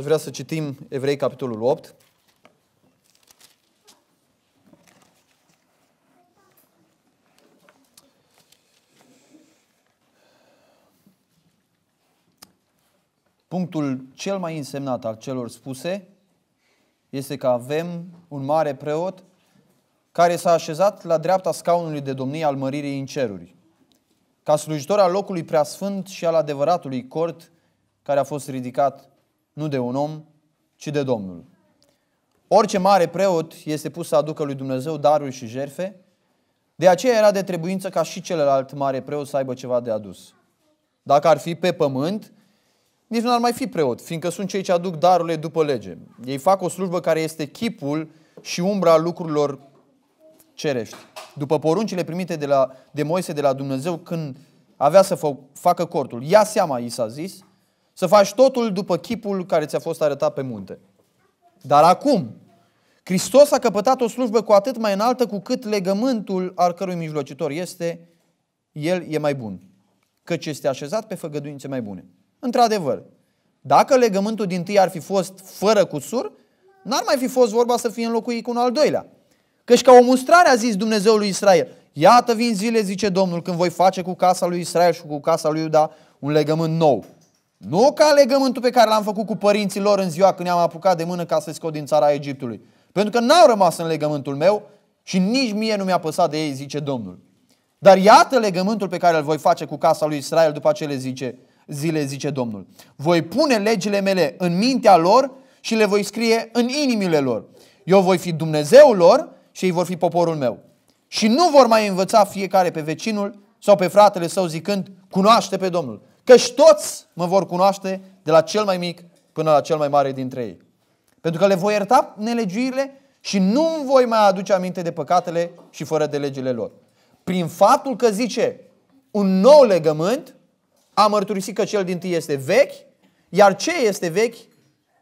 Aș vrea să citim Evrei, capitolul 8. Punctul cel mai însemnat al celor spuse este că avem un mare preot care s-a așezat la dreapta scaunului de domnie al măririi în ceruri, ca slujitor al locului preasfânt și al adevăratului cort care a fost ridicat nu de un om, ci de Domnul. Orice mare preot este pus să aducă lui Dumnezeu daruri și jerfe, de aceea era de trebuință ca și celălalt mare preot să aibă ceva de adus. Dacă ar fi pe pământ, nici nu ar mai fi preot, fiindcă sunt cei ce aduc darurile după lege. Ei fac o slujbă care este chipul și umbra lucrurilor cerești. După poruncile primite de, la, de Moise de la Dumnezeu când avea să facă cortul. Ia seama, i s-a zis, să faci totul după chipul care ți-a fost arătat pe munte. Dar acum, Hristos a căpătat o slujbă cu atât mai înaltă cu cât legământul al cărui mijlocitor este, el e mai bun, căci este așezat pe făgăduințe mai bune. Într-adevăr, dacă legământul din tâi ar fi fost fără cusur, n-ar mai fi fost vorba să fie înlocuit cu un al doilea. Căci ca o mustrare a zis Dumnezeul lui Israel, iată vin zile, zice Domnul, când voi face cu casa lui Israel și cu casa lui Iuda un legământ nou nu ca legământul pe care l-am făcut cu părinții lor în ziua când i-am apucat de mână ca să-i scot din țara Egiptului. Pentru că n-au rămas în legământul meu și nici mie nu mi-a păsat de ei, zice Domnul. Dar iată legământul pe care îl voi face cu casa lui Israel după acele zice, zile, zice Domnul. Voi pune legile mele în mintea lor și le voi scrie în inimile lor. Eu voi fi Dumnezeul lor și ei vor fi poporul meu. Și nu vor mai învăța fiecare pe vecinul sau pe fratele său zicând, cunoaște pe Domnul. Căci toți mă vor cunoaște de la cel mai mic până la cel mai mare dintre ei. Pentru că le voi ierta nelegiurile și nu voi mai aduce aminte de păcatele și fără de legile lor. Prin faptul că zice un nou legământ, a mărturisit că cel din tâi este vechi, iar ce este vechi,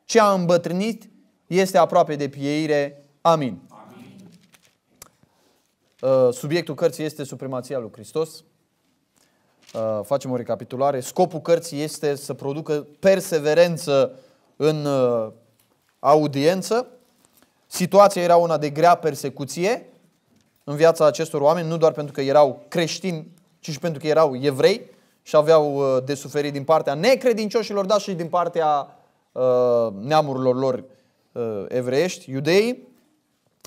ce a îmbătrânit, este aproape de pieire. Amin. Amin. Uh, subiectul cărții este supremația lui Hristos. Uh, facem o recapitulare, scopul cărții este să producă perseverență în uh, audiență. Situația era una de grea persecuție în viața acestor oameni, nu doar pentru că erau creștini, ci și pentru că erau evrei și aveau uh, de suferit din partea necredincioșilor, dar și din partea neamurilor lor evreiești, iudei.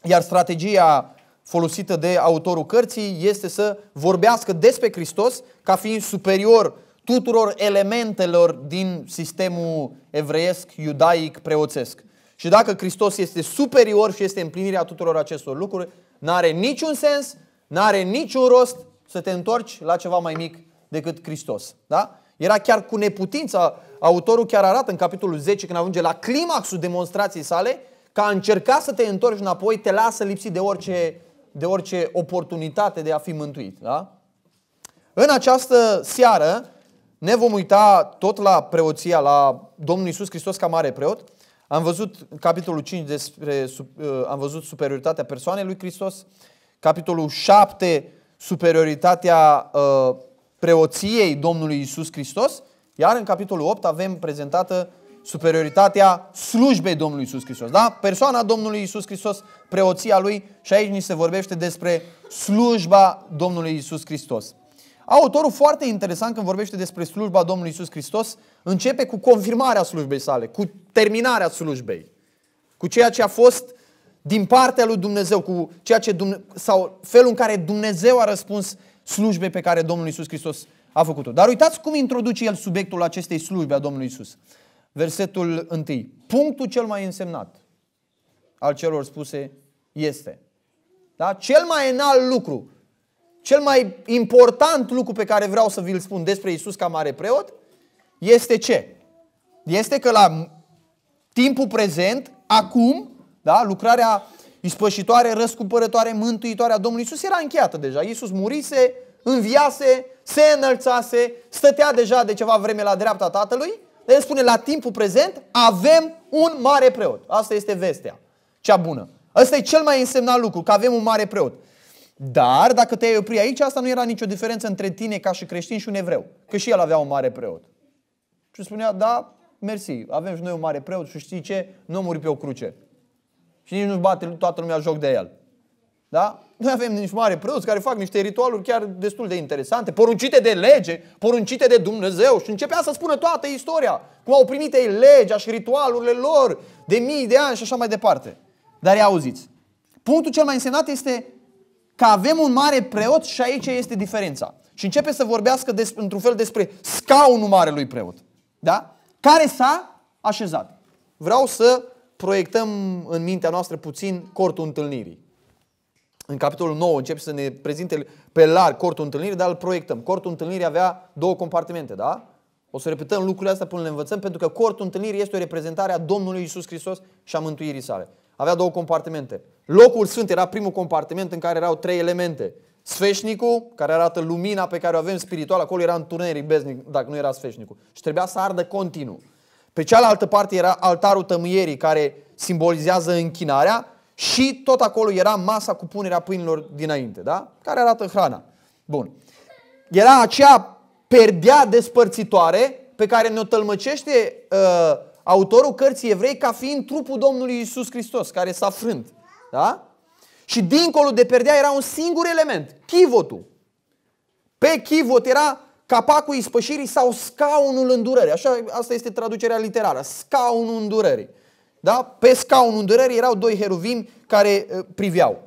Iar strategia folosită de autorul cărții este să vorbească despre Hristos ca fiind superior tuturor elementelor din sistemul evreiesc, iudaic, preoțesc. Și dacă Hristos este superior și este împlinirea tuturor acestor lucruri, n-are niciun sens, n-are niciun rost să te întorci la ceva mai mic decât Hristos. Da? Era chiar cu neputința, autorul chiar arată în capitolul 10 când ajunge la climaxul demonstrației sale, că a încercat să te întorci înapoi, te lasă lipsit de orice de orice oportunitate de a fi mântuit. Da? În această seară ne vom uita tot la preoția, la Domnul Isus Hristos ca mare preot. Am văzut capitolul 5 despre, uh, am văzut superioritatea persoanei lui Hristos, capitolul 7 superioritatea uh, preoției Domnului Isus Hristos, iar în capitolul 8 avem prezentată superioritatea slujbei Domnului Isus Hristos. Da? Persoana Domnului Isus Hristos, preoția lui și aici ni se vorbește despre slujba Domnului Isus Hristos. Autorul foarte interesant când vorbește despre slujba Domnului Isus Hristos, începe cu confirmarea slujbei sale, cu terminarea slujbei, cu ceea ce a fost din partea lui Dumnezeu, cu ceea ce Dumne- sau felul în care Dumnezeu a răspuns slujbei pe care Domnul Isus Hristos a făcut-o. Dar uitați cum introduce el subiectul acestei slujbe a Domnului Isus versetul 1. Punctul cel mai însemnat al celor spuse este. Da? Cel mai înalt lucru, cel mai important lucru pe care vreau să vi-l spun despre Isus ca mare preot este ce? Este că la timpul prezent, acum, da, lucrarea ispășitoare, răscumpărătoare, mântuitoare a Domnului Isus era încheiată deja. Isus murise, înviase, se înălțase, stătea deja de ceva vreme la dreapta Tatălui el spune la timpul prezent avem un mare preot. Asta este vestea cea bună. Asta e cel mai însemnat lucru, că avem un mare preot. Dar dacă te-ai opri aici, asta nu era nicio diferență între tine ca și creștin și un evreu. Că și el avea un mare preot. Și spunea, da, mersi, avem și noi un mare preot și știi ce? Nu muri pe o cruce. Și nici nu-și bate toată lumea joc de el. Da? Noi avem nici mare preoți care fac niște ritualuri chiar destul de interesante, poruncite de lege, poruncite de Dumnezeu și începea să spună toată istoria, cum au primit ei legea și ritualurile lor de mii de ani și așa mai departe. Dar ia auziți, punctul cel mai însemnat este că avem un mare preot și aici este diferența. Și începe să vorbească într-un fel despre scaunul marelui preot. Da? Care s-a așezat. Vreau să proiectăm în mintea noastră puțin cortul întâlnirii în capitolul 9 încep să ne prezinte pe larg cortul întâlnirii, dar îl proiectăm. Cortul întâlnirii avea două compartimente, da? O să repetăm lucrurile astea până le învățăm, pentru că cortul întâlnirii este o reprezentare a Domnului Isus Hristos și a mântuirii sale. Avea două compartimente. Locul Sfânt era primul compartiment în care erau trei elemente. Sfeșnicul, care arată lumina pe care o avem spirituală, acolo era întuneric beznic, dacă nu era sfeșnicul. Și trebuia să ardă continuu. Pe cealaltă parte era altarul tămâierii, care simbolizează închinarea și tot acolo era masa cu punerea pâinilor dinainte, da? Care arată hrana. Bun. Era acea perdea despărțitoare pe care ne-o tălmăcește uh, autorul cărții evrei ca fiind trupul Domnului Isus Hristos, care s-a frânt. Da? Și dincolo de perdea era un singur element, chivotul. Pe chivot era capacul ispășirii sau scaunul îndurării. Așa, asta este traducerea literară, scaunul îndurării. Da? Pe scaunul îndurării erau doi heruvim care uh, priveau.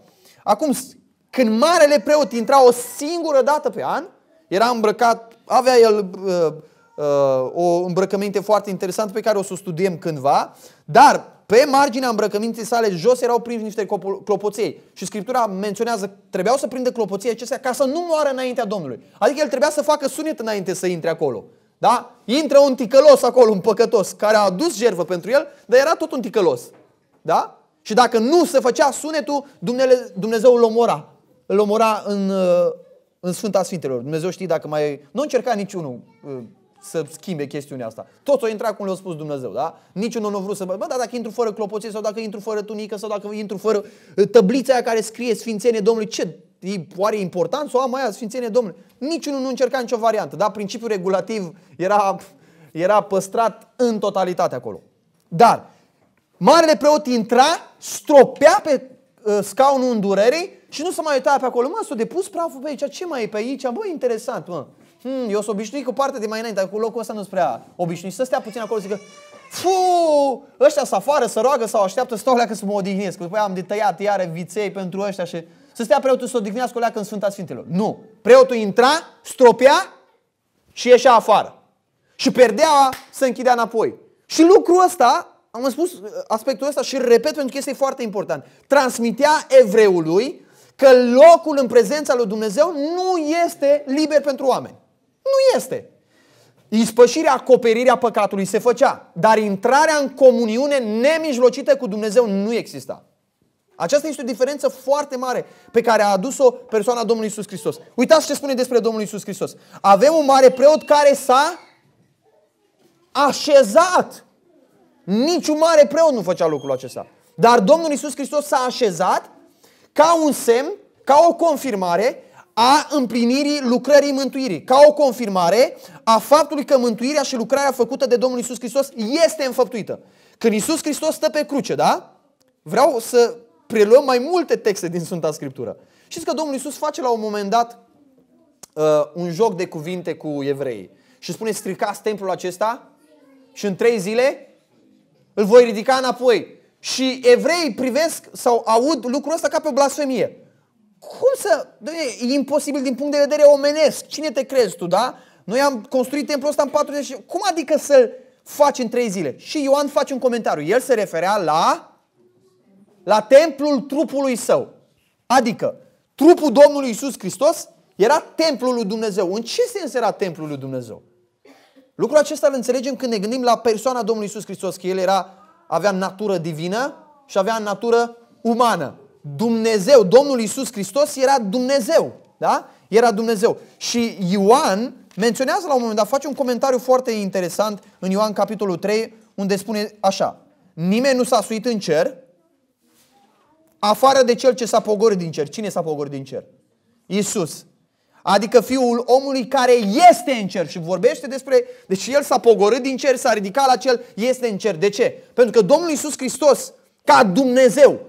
Acum, când marele preot intra o singură dată pe an, era îmbrăcat, avea el uh, uh, o îmbrăcăminte foarte interesantă pe care o să o studiem cândva, dar pe marginea îmbrăcăminții sale jos erau prinși niște clopoței. Și Scriptura menționează, că trebuiau să prindă clopoții, acestea ca să nu moară înaintea Domnului. Adică el trebuia să facă sunet înainte să intre acolo. Da? Intră un ticălos acolo, un păcătos, care a adus jervă pentru el, dar era tot un ticălos. Da? Și dacă nu se făcea sunetul, Dumnezeu îl omora. Îl omora în, uh, în Sfânta Sfintelor. Dumnezeu știe dacă mai... Nu încerca niciunul uh, să schimbe chestiunea asta. Tot o intra cum le-a spus Dumnezeu, da? Niciunul nu a vrut să... Bă, dar dacă intru fără clopoței sau dacă intru fără tunică sau dacă intru fără uh, tăblița aia care scrie Sfințenie Domnului, ce oare e important să o am aia Sfințenie Domnului? Niciunul nu încerca nicio variantă, dar principiul regulativ era, era păstrat în totalitate acolo. Dar marele preot intra, stropea pe uh, scaunul îndurerii și nu se mai uita pe acolo. Mă, s-a depus praful pe aici, ce mai e pe aici? Bă, interesant, mă hmm, eu sunt obișnuit cu partea de mai înainte, cu locul ăsta nu-s prea obișnuit. Să stea puțin acolo să zică, fuuu, Ăștia să afară, să roagă sau așteaptă, stau alea că să mă odihnesc. Că după am de tăiat iară viței pentru ăștia și... Să stea preotul să odihnească alea în Sfânta Sfintelor. Nu. Preotul intra, stropea și ieșea afară. Și perdea se închidea înapoi. Și lucrul ăsta, am spus aspectul ăsta și repet pentru că este foarte important. Transmitea evreului că locul în prezența lui Dumnezeu nu este liber pentru oameni. Nu este. Ispășirea, acoperirea păcatului se făcea, dar intrarea în comuniune nemijlocită cu Dumnezeu nu exista. Aceasta este o diferență foarte mare pe care a adus-o persoana Domnului Isus Hristos. Uitați ce spune despre Domnul Isus Hristos. Avem un mare preot care s-a așezat. Niciun mare preot nu făcea lucrul acesta. Dar Domnul Isus Hristos s-a așezat ca un semn, ca o confirmare a împlinirii lucrării mântuirii, ca o confirmare a faptului că mântuirea și lucrarea făcută de Domnul Isus Hristos este înfăptuită. Când Isus Hristos stă pe cruce, da? Vreau să preluăm mai multe texte din Sfânta Scriptură. Știți că Domnul Isus face la un moment dat uh, un joc de cuvinte cu evreii și spune stricați templul acesta și în trei zile îl voi ridica înapoi. Și evreii privesc sau aud lucrul ăsta ca pe o blasfemie. Cum să... E imposibil din punct de vedere omenesc. Cine te crezi tu, da? Noi am construit templul ăsta în 40... Cum adică să-l faci în 3 zile? Și Ioan face un comentariu. El se referea la... La templul trupului său. Adică, trupul Domnului Isus Hristos era templul lui Dumnezeu. În ce sens era templul lui Dumnezeu? Lucrul acesta îl înțelegem când ne gândim la persoana Domnului Isus Hristos, că el era, avea natură divină și avea natură umană. Dumnezeu, Domnul Isus Hristos era Dumnezeu. Da? Era Dumnezeu. Și Ioan menționează la un moment dat, face un comentariu foarte interesant în Ioan capitolul 3, unde spune așa. Nimeni nu s-a suit în cer, afară de cel ce s-a pogorât din cer. Cine s-a pogorât din cer? Isus. Adică fiul omului care este în cer și vorbește despre... Deci el s-a pogorât din cer, s-a ridicat la cel, este în cer. De ce? Pentru că Domnul Isus Hristos, ca Dumnezeu,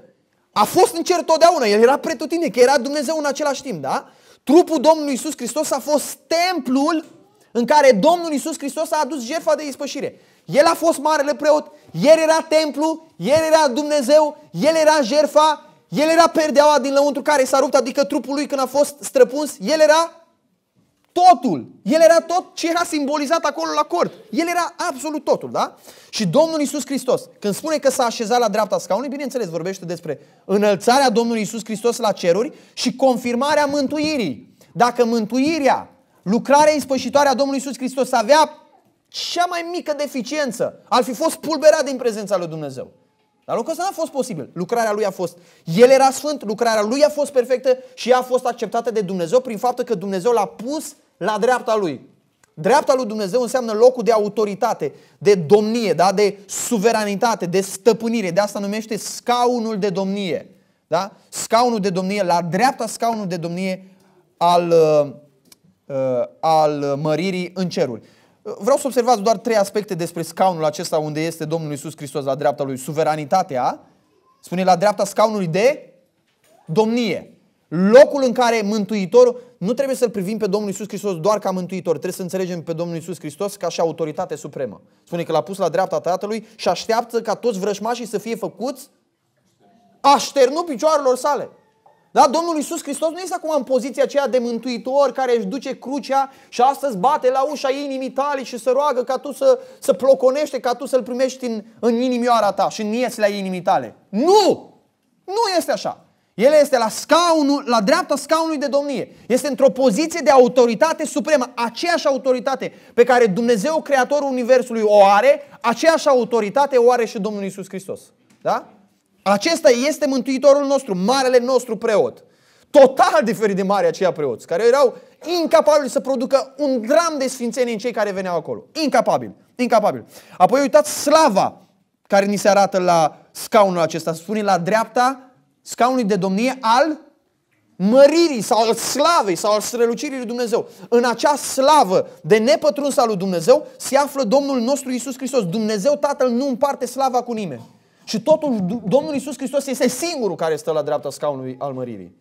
a fost în cer totdeauna, el era pretutine, că era Dumnezeu în același timp, da? Trupul Domnului Isus Hristos a fost templul în care Domnul Isus Hristos a adus jertfa de ispășire. El a fost marele preot, el era templu, el era Dumnezeu, el era jertfa, el era perdeaua din lăuntru care s-a rupt, adică trupul lui când a fost străpuns, el era totul. El era tot ce era simbolizat acolo la cort. El era absolut totul, da? Și Domnul Isus Hristos, când spune că s-a așezat la dreapta scaunului, bineînțeles, vorbește despre înălțarea Domnului Isus Hristos la ceruri și confirmarea mântuirii. Dacă mântuirea, lucrarea ispășitoare a Domnului Isus Hristos avea cea mai mică deficiență, ar fi fost pulberat din prezența lui Dumnezeu. Dar lucrul ăsta nu a fost posibil. Lucrarea lui a fost. El era sfânt, lucrarea lui a fost perfectă și ea a fost acceptată de Dumnezeu prin faptul că Dumnezeu l-a pus la dreapta lui. Dreapta lui Dumnezeu înseamnă locul de autoritate, de domnie, da? de suveranitate, de stăpânire. De asta numește scaunul de domnie. Da? Scaunul de domnie, la dreapta scaunul de domnie al, uh, uh, al măririi în ceruri. Vreau să observați doar trei aspecte despre scaunul acesta unde este Domnul Isus Hristos la dreapta lui. Suveranitatea, spune la dreapta scaunului de domnie. Locul în care Mântuitorul, nu trebuie să-L privim pe Domnul Isus Hristos doar ca mântuitor, trebuie să înțelegem pe Domnul Isus Hristos ca și autoritate supremă. Spune că l-a pus la dreapta Tatălui și așteaptă ca toți vrășmașii să fie făcuți așternu picioarelor sale. Da? Domnul Isus Hristos nu este acum în poziția aceea de mântuitor care își duce crucea și astăzi bate la ușa inimii tale și se roagă ca tu să, să ploconește, ca tu să-L primești în, în inimioara ta și în la inimii tale. Nu! Nu este așa. El este la, scaunul, la dreapta scaunului de domnie. Este într-o poziție de autoritate supremă. Aceeași autoritate pe care Dumnezeu, Creatorul Universului, o are, aceeași autoritate o are și Domnul Isus Hristos. Da? Acesta este Mântuitorul nostru, Marele nostru preot. Total diferit de mare aceia preoți, care erau incapabili să producă un gram de sfințenie în cei care veneau acolo. Incapabil, incapabil. Apoi uitați slava care ni se arată la scaunul acesta. Spune la dreapta scaunului de domnie al măririi sau al slavei sau al strălucirii lui Dumnezeu. În acea slavă de nepătruns al lui Dumnezeu se află Domnul nostru Isus Hristos. Dumnezeu Tatăl nu împarte slava cu nimeni. Și totuși Domnul Isus Hristos este singurul care stă la dreapta scaunului al măririi.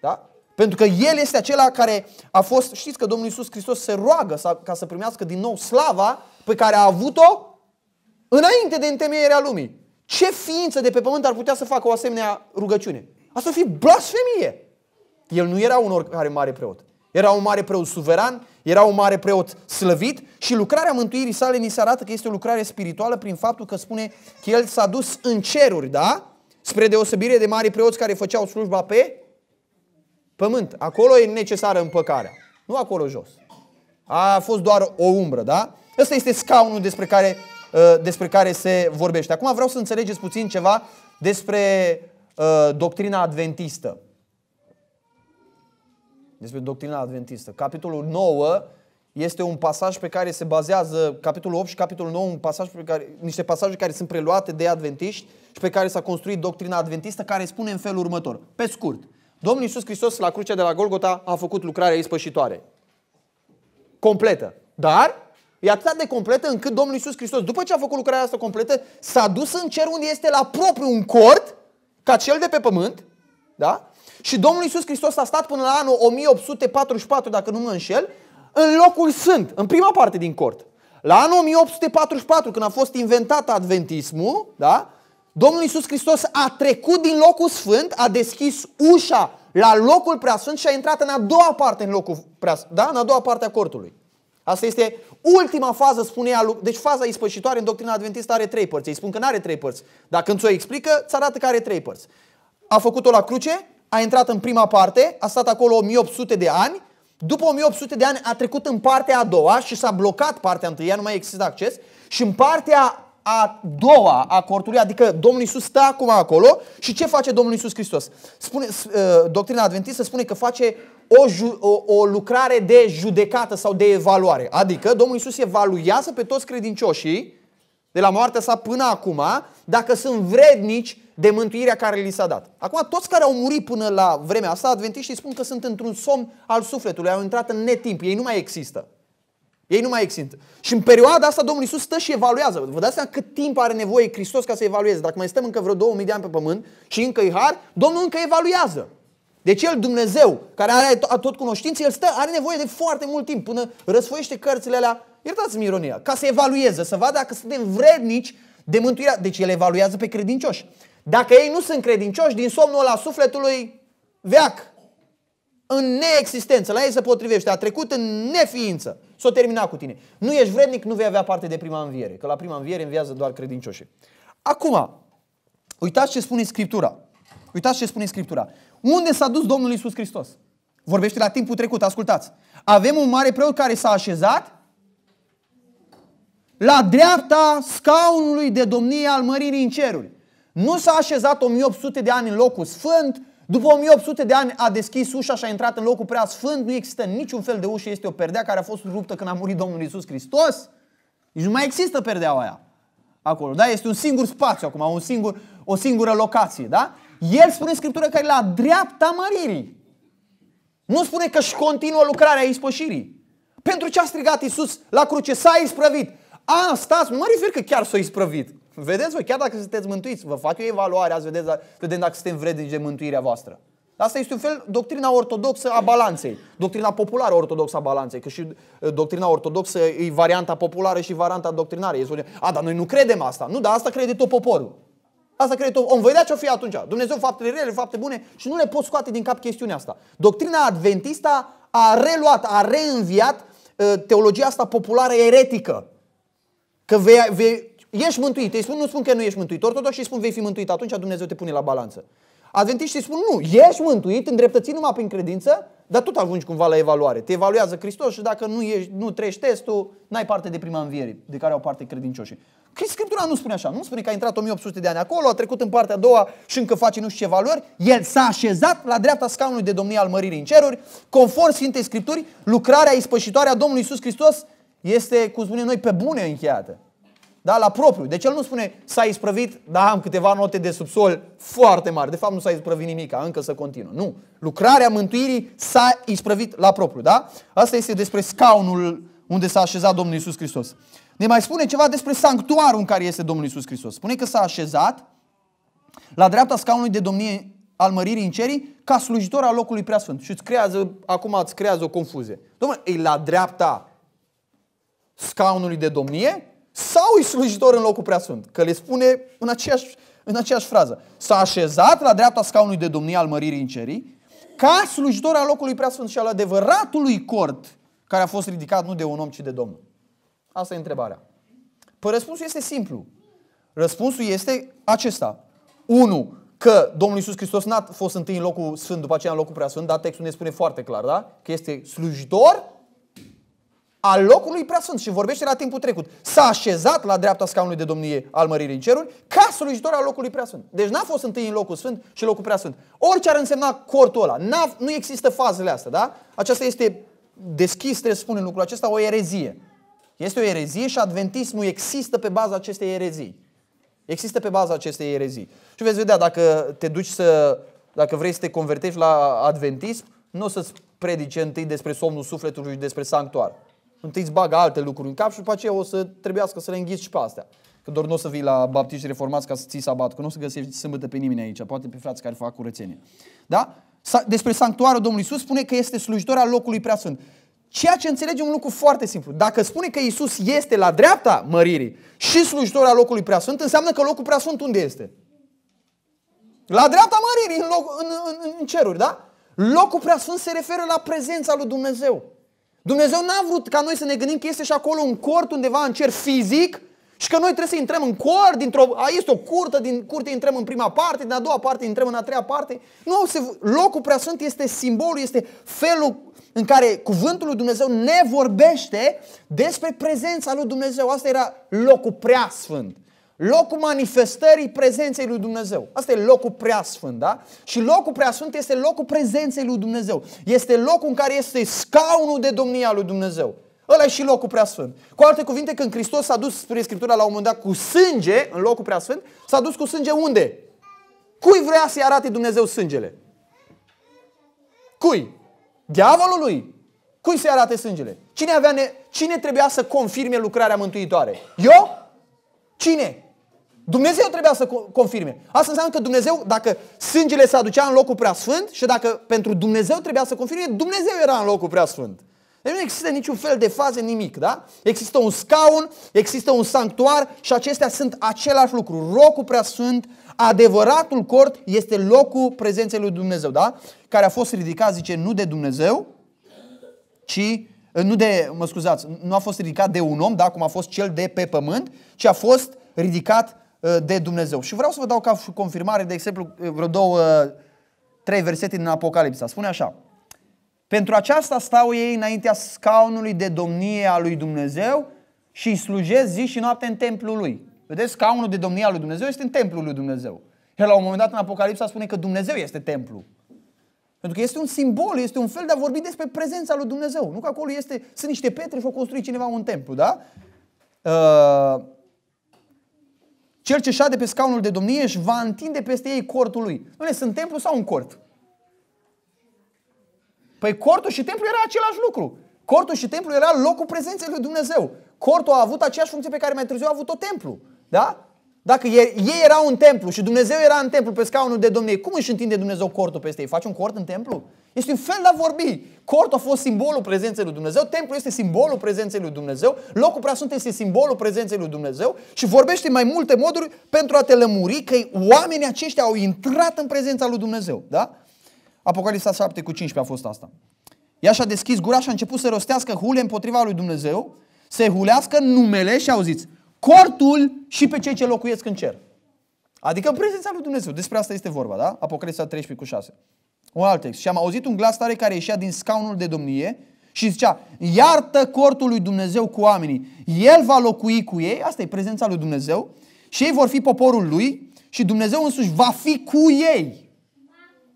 Da? Pentru că El este acela care a fost, știți că Domnul Isus Hristos se roagă ca să primească din nou slava pe care a avut-o înainte de întemeierea lumii. Ce ființă de pe pământ ar putea să facă o asemenea rugăciune? Asta ar fi blasfemie. El nu era un oricare mare preot. Era un mare preot suveran, era un mare preot slăvit și lucrarea mântuirii sale ni se arată că este o lucrare spirituală prin faptul că spune că el s-a dus în ceruri, da? Spre deosebire de mari preoți care făceau slujba pe pământ. Acolo e necesară împăcarea, nu acolo jos. A fost doar o umbră, da? Ăsta este scaunul despre care Uh, despre care se vorbește. Acum vreau să înțelegeți puțin ceva despre uh, doctrina adventistă. Despre doctrina adventistă. Capitolul 9 este un pasaj pe care se bazează, capitolul 8 și capitolul 9, un pasaj pe care, niște pasaje care sunt preluate de adventiști și pe care s-a construit doctrina adventistă, care spune în felul următor. Pe scurt, Domnul Iisus Hristos la crucea de la Golgota a făcut lucrarea ispășitoare. Completă. Dar E atât de completă încât Domnul Isus Hristos, după ce a făcut lucrarea asta completă, s-a dus în cer unde este la propriu un cort, ca cel de pe pământ, da? Și Domnul Isus Hristos a stat până la anul 1844, dacă nu mă înșel, în locul sânt, în prima parte din cort. La anul 1844, când a fost inventat adventismul, da? Domnul Isus Hristos a trecut din locul sfânt, a deschis ușa la locul preasfânt și a intrat în a doua parte în locul preasfânt, da? În a doua parte a cortului. Asta este ultima fază, spune ea. Deci faza ispășitoare în doctrina adventistă are trei părți. Ei spun că nu are trei părți. Dacă când ți-o explică, ți arată că are trei părți. A făcut-o la cruce, a intrat în prima parte, a stat acolo 1800 de ani, după 1800 de ani a trecut în partea a doua și s-a blocat partea întâi, ea nu mai există acces, și în partea a doua a cortului, adică Domnul Isus stă acum acolo și ce face Domnul Isus Hristos? Spune, uh, doctrina adventistă spune că face o, ju- o, o lucrare de judecată sau de evaluare. Adică Domnul Iisus evaluează pe toți credincioșii de la moartea sa până acum, dacă sunt vrednici de mântuirea care li s-a dat. Acum, toți care au murit până la vremea asta, adventiștii spun că sunt într-un somn al sufletului, au intrat în netimp, ei nu mai există. Ei nu mai există. Și în perioada asta Domnul Iisus stă și evaluează. Vă dați seama cât timp are nevoie Hristos ca să evalueze. Dacă mai stăm încă vreo 2000 de ani pe pământ și încă e har, Domnul încă evaluează. Deci el, Dumnezeu, care are tot cunoștință, el stă, are nevoie de foarte mult timp până răsfoiește cărțile alea, iertați-mi ironia, ca să evalueze, să vadă dacă suntem vrednici de mântuirea. Deci el evaluează pe credincioși. Dacă ei nu sunt credincioși, din somnul la sufletului veac, în neexistență, la ei se potrivește, a trecut în neființă, s-o termina cu tine. Nu ești vrednic, nu vei avea parte de prima înviere, că la prima înviere înviază doar credincioșii. Acum, uitați ce spune Scriptura. Uitați ce spune Scriptura. Unde s-a dus Domnul Isus Hristos? Vorbește la timpul trecut, ascultați. Avem un mare preot care s-a așezat la dreapta scaunului de domnie al măririi în ceruri. Nu s-a așezat 1800 de ani în locul sfânt, după 1800 de ani a deschis ușa și a intrat în locul prea sfânt, nu există niciun fel de ușă, este o perdea care a fost ruptă când a murit Domnul Isus Hristos. Deci nu mai există perdea aia acolo, da? Este un singur spațiu acum, un singur, o singură locație, da? El spune în Scriptură că e la dreapta măririi. Nu spune că își continuă lucrarea ispășirii. Pentru ce a strigat Iisus la cruce? S-a isprăvit. A, stați, nu mă refer că chiar s-a isprăvit. Vedeți, voi, chiar dacă sunteți mântuiți, vă fac eu evaluare, azi vedeți, vedem dacă suntem vrednici de mântuirea voastră. Asta este un fel doctrina ortodoxă a balanței, doctrina populară ortodoxă a balanței, că și doctrina ortodoxă e varianta populară și varianta doctrinară. A, dar noi nu credem asta. Nu, dar asta crede tot poporul. Asta crede om. Om voi da ce-o fi atunci. Dumnezeu faptele rele, fapte bune și nu le pot scoate din cap chestiunea asta. Doctrina adventistă a reluat, a reînviat ă, teologia asta populară eretică. Că vei, vei, ești mântuit. Ei spun, nu spun că nu ești mântuit. și spun vei fi mântuit, atunci Dumnezeu te pune la balanță. Adventiștii spun nu, ești mântuit, îndreptățit numai prin credință dar tot ajungi cumva la evaluare. Te evaluează Hristos și dacă nu, ești, nu treci testul, n-ai parte de prima înviere, de care au parte credincioșii. Scriptura nu spune așa, nu spune că a intrat 1800 de ani acolo, a trecut în partea a doua și încă face nu știu ce valori, el s-a așezat la dreapta scaunului de domnie al măririi în ceruri, conform Sfintei Scripturi, lucrarea ispășitoare a Domnului Isus Hristos este, cum spunem noi, pe bune încheiată. Da, la propriu. Deci el nu spune s-a isprăvit, dar am câteva note de subsol foarte mari. De fapt nu s-a isprăvit nimic, încă să continuă. Nu. Lucrarea mântuirii s-a isprăvit la propriu. Da? Asta este despre scaunul unde s-a așezat Domnul Isus Hristos. Ne mai spune ceva despre sanctuarul în care este Domnul Isus Hristos. Spune că s-a așezat la dreapta scaunului de domnie al măririi în cerii ca slujitor al locului preasfânt. Și îți creează, acum îți creează o confuzie. Domnule, e la dreapta scaunului de domnie sau e slujitor în locul preasfânt, că le spune în aceeași, în aceeași frază. S-a așezat la dreapta scaunului de domnie al măririi în cerii, ca slujitor al locului preasfânt și al adevăratului cort care a fost ridicat nu de un om, ci de Domnul. Asta e întrebarea. Păi răspunsul este simplu. Răspunsul este acesta. 1. Că Domnul Iisus Hristos n-a fost întâi în locul sfânt, după aceea în locul preasfânt, dar textul ne spune foarte clar, da? Că este slujitor al locului preasfânt și vorbește la timpul trecut. S-a așezat la dreapta scaunului de domnie al măririi în ceruri ca slujitor al locului preasfânt. Deci n-a fost întâi în locul sfânt și locul preasfânt. Orice ar însemna cortul ăla, nu există fazele astea, da? Aceasta este deschis, trebuie să spunem lucrul acesta, o erezie. Este o erezie și adventismul există pe baza acestei erezii. Există pe baza acestei erezii. Și veți vedea, dacă te duci să, dacă vrei să te convertești la adventism, nu o să-ți predice întâi despre somnul sufletului și despre sanctuar întâi îți bagă alte lucruri în cap și după aceea o să trebuiască să le înghiți și pe astea. Că doar nu o să vii la baptiști reformați ca să ții sabat, că nu o să găsești sâmbătă pe nimeni aici, poate pe frații care fac curățenie. Da? Despre sanctuarul Domnului Isus spune că este slujitor al locului preasfânt. Ceea ce înțelege un lucru foarte simplu. Dacă spune că Isus este la dreapta măririi și slujitor al locului preasfânt, înseamnă că locul preasfânt unde este? La dreapta măririi, în, loc, în, în, în ceruri, da? Locul preasfânt se referă la prezența lui Dumnezeu. Dumnezeu n-a vrut ca noi să ne gândim că este și acolo un cort undeva în cer fizic și că noi trebuie să intrăm în cort, dintr-o, a, este o curtă, din curte intrăm în prima parte, din a doua parte intrăm în a treia parte. Nu, se, locul sunt este simbolul, este felul în care cuvântul lui Dumnezeu ne vorbește despre prezența lui Dumnezeu. Asta era locul sfânt locul manifestării prezenței lui Dumnezeu. Asta e locul preasfânt, da? Și locul preasfânt este locul prezenței lui Dumnezeu. Este locul în care este scaunul de domnia lui Dumnezeu. Ăla e și locul preasfânt. Cu alte cuvinte, când Hristos s-a dus spre Scriptura la un moment dat cu sânge în locul preasfânt, s-a dus cu sânge unde? Cui vrea să-i arate Dumnezeu sângele? Cui? Diavolului? Cui se arate sângele? Cine, avea ne... Cine trebuia să confirme lucrarea mântuitoare? Eu? Cine? Dumnezeu trebuia să confirme. Asta înseamnă că Dumnezeu, dacă sângele se aducea în locul prea sfânt, și dacă pentru Dumnezeu trebuia să confirme, Dumnezeu era în locul sfânt. Deci nu există niciun fel de faze, nimic, da? Există un scaun, există un sanctuar și acestea sunt același lucru. Locul sfânt. adevăratul cort este locul prezenței lui Dumnezeu, da? Care a fost ridicat, zice, nu de Dumnezeu, ci nu de, mă scuzați, nu a fost ridicat de un om, da, cum a fost cel de pe pământ, ci a fost ridicat Uh, de Dumnezeu. Și vreau să vă dau ca confirmare, de exemplu, uh, vreo două, trei versete din Apocalipsa. Spune așa. Pentru aceasta stau ei înaintea scaunului de domnie a lui Dumnezeu și îi slujesc zi și noapte în templul lui. Vedeți, scaunul de domnie a lui Dumnezeu este în templul lui Dumnezeu. El la un moment dat în Apocalipsa spune că Dumnezeu este templu. Pentru că este un simbol, este un fel de a vorbi despre prezența lui Dumnezeu. Nu că acolo este, sunt niște pietre și o construi cineva un templu, da? Uh, cel ce șade pe scaunul de domnie își va întinde peste ei cortul lui. Nu ne sunt templu sau un cort? Păi cortul și templul era același lucru. Cortul și templul era locul prezenței lui Dumnezeu. Cortul a avut aceeași funcție pe care mai târziu a avut-o templu. Da? Dacă ei erau un templu și Dumnezeu era în templu pe scaunul de domnie, cum își întinde Dumnezeu cortul peste ei? Face un cort în templu? Este un fel de a vorbi. Cortul a fost simbolul prezenței lui Dumnezeu, templul este simbolul prezenței lui Dumnezeu, locul sunt este simbolul prezenței lui Dumnezeu și vorbește în mai multe moduri pentru a te lămuri că oamenii aceștia au intrat în prezența lui Dumnezeu. Da? Apocalipsa 7 cu 15 a fost asta. Ea și-a deschis gura și a început să rostească hule împotriva lui Dumnezeu, să hulească numele și auziți, cortul și pe cei ce locuiesc în cer. Adică în prezența lui Dumnezeu. Despre asta este vorba, da? Apocalipsa 13 cu 6. Un alt text. Și am auzit un glas tare care ieșea din scaunul de domnie și zicea, iartă cortul lui Dumnezeu cu oamenii. El va locui cu ei, asta e prezența lui Dumnezeu, și ei vor fi poporul lui și Dumnezeu însuși va fi cu ei.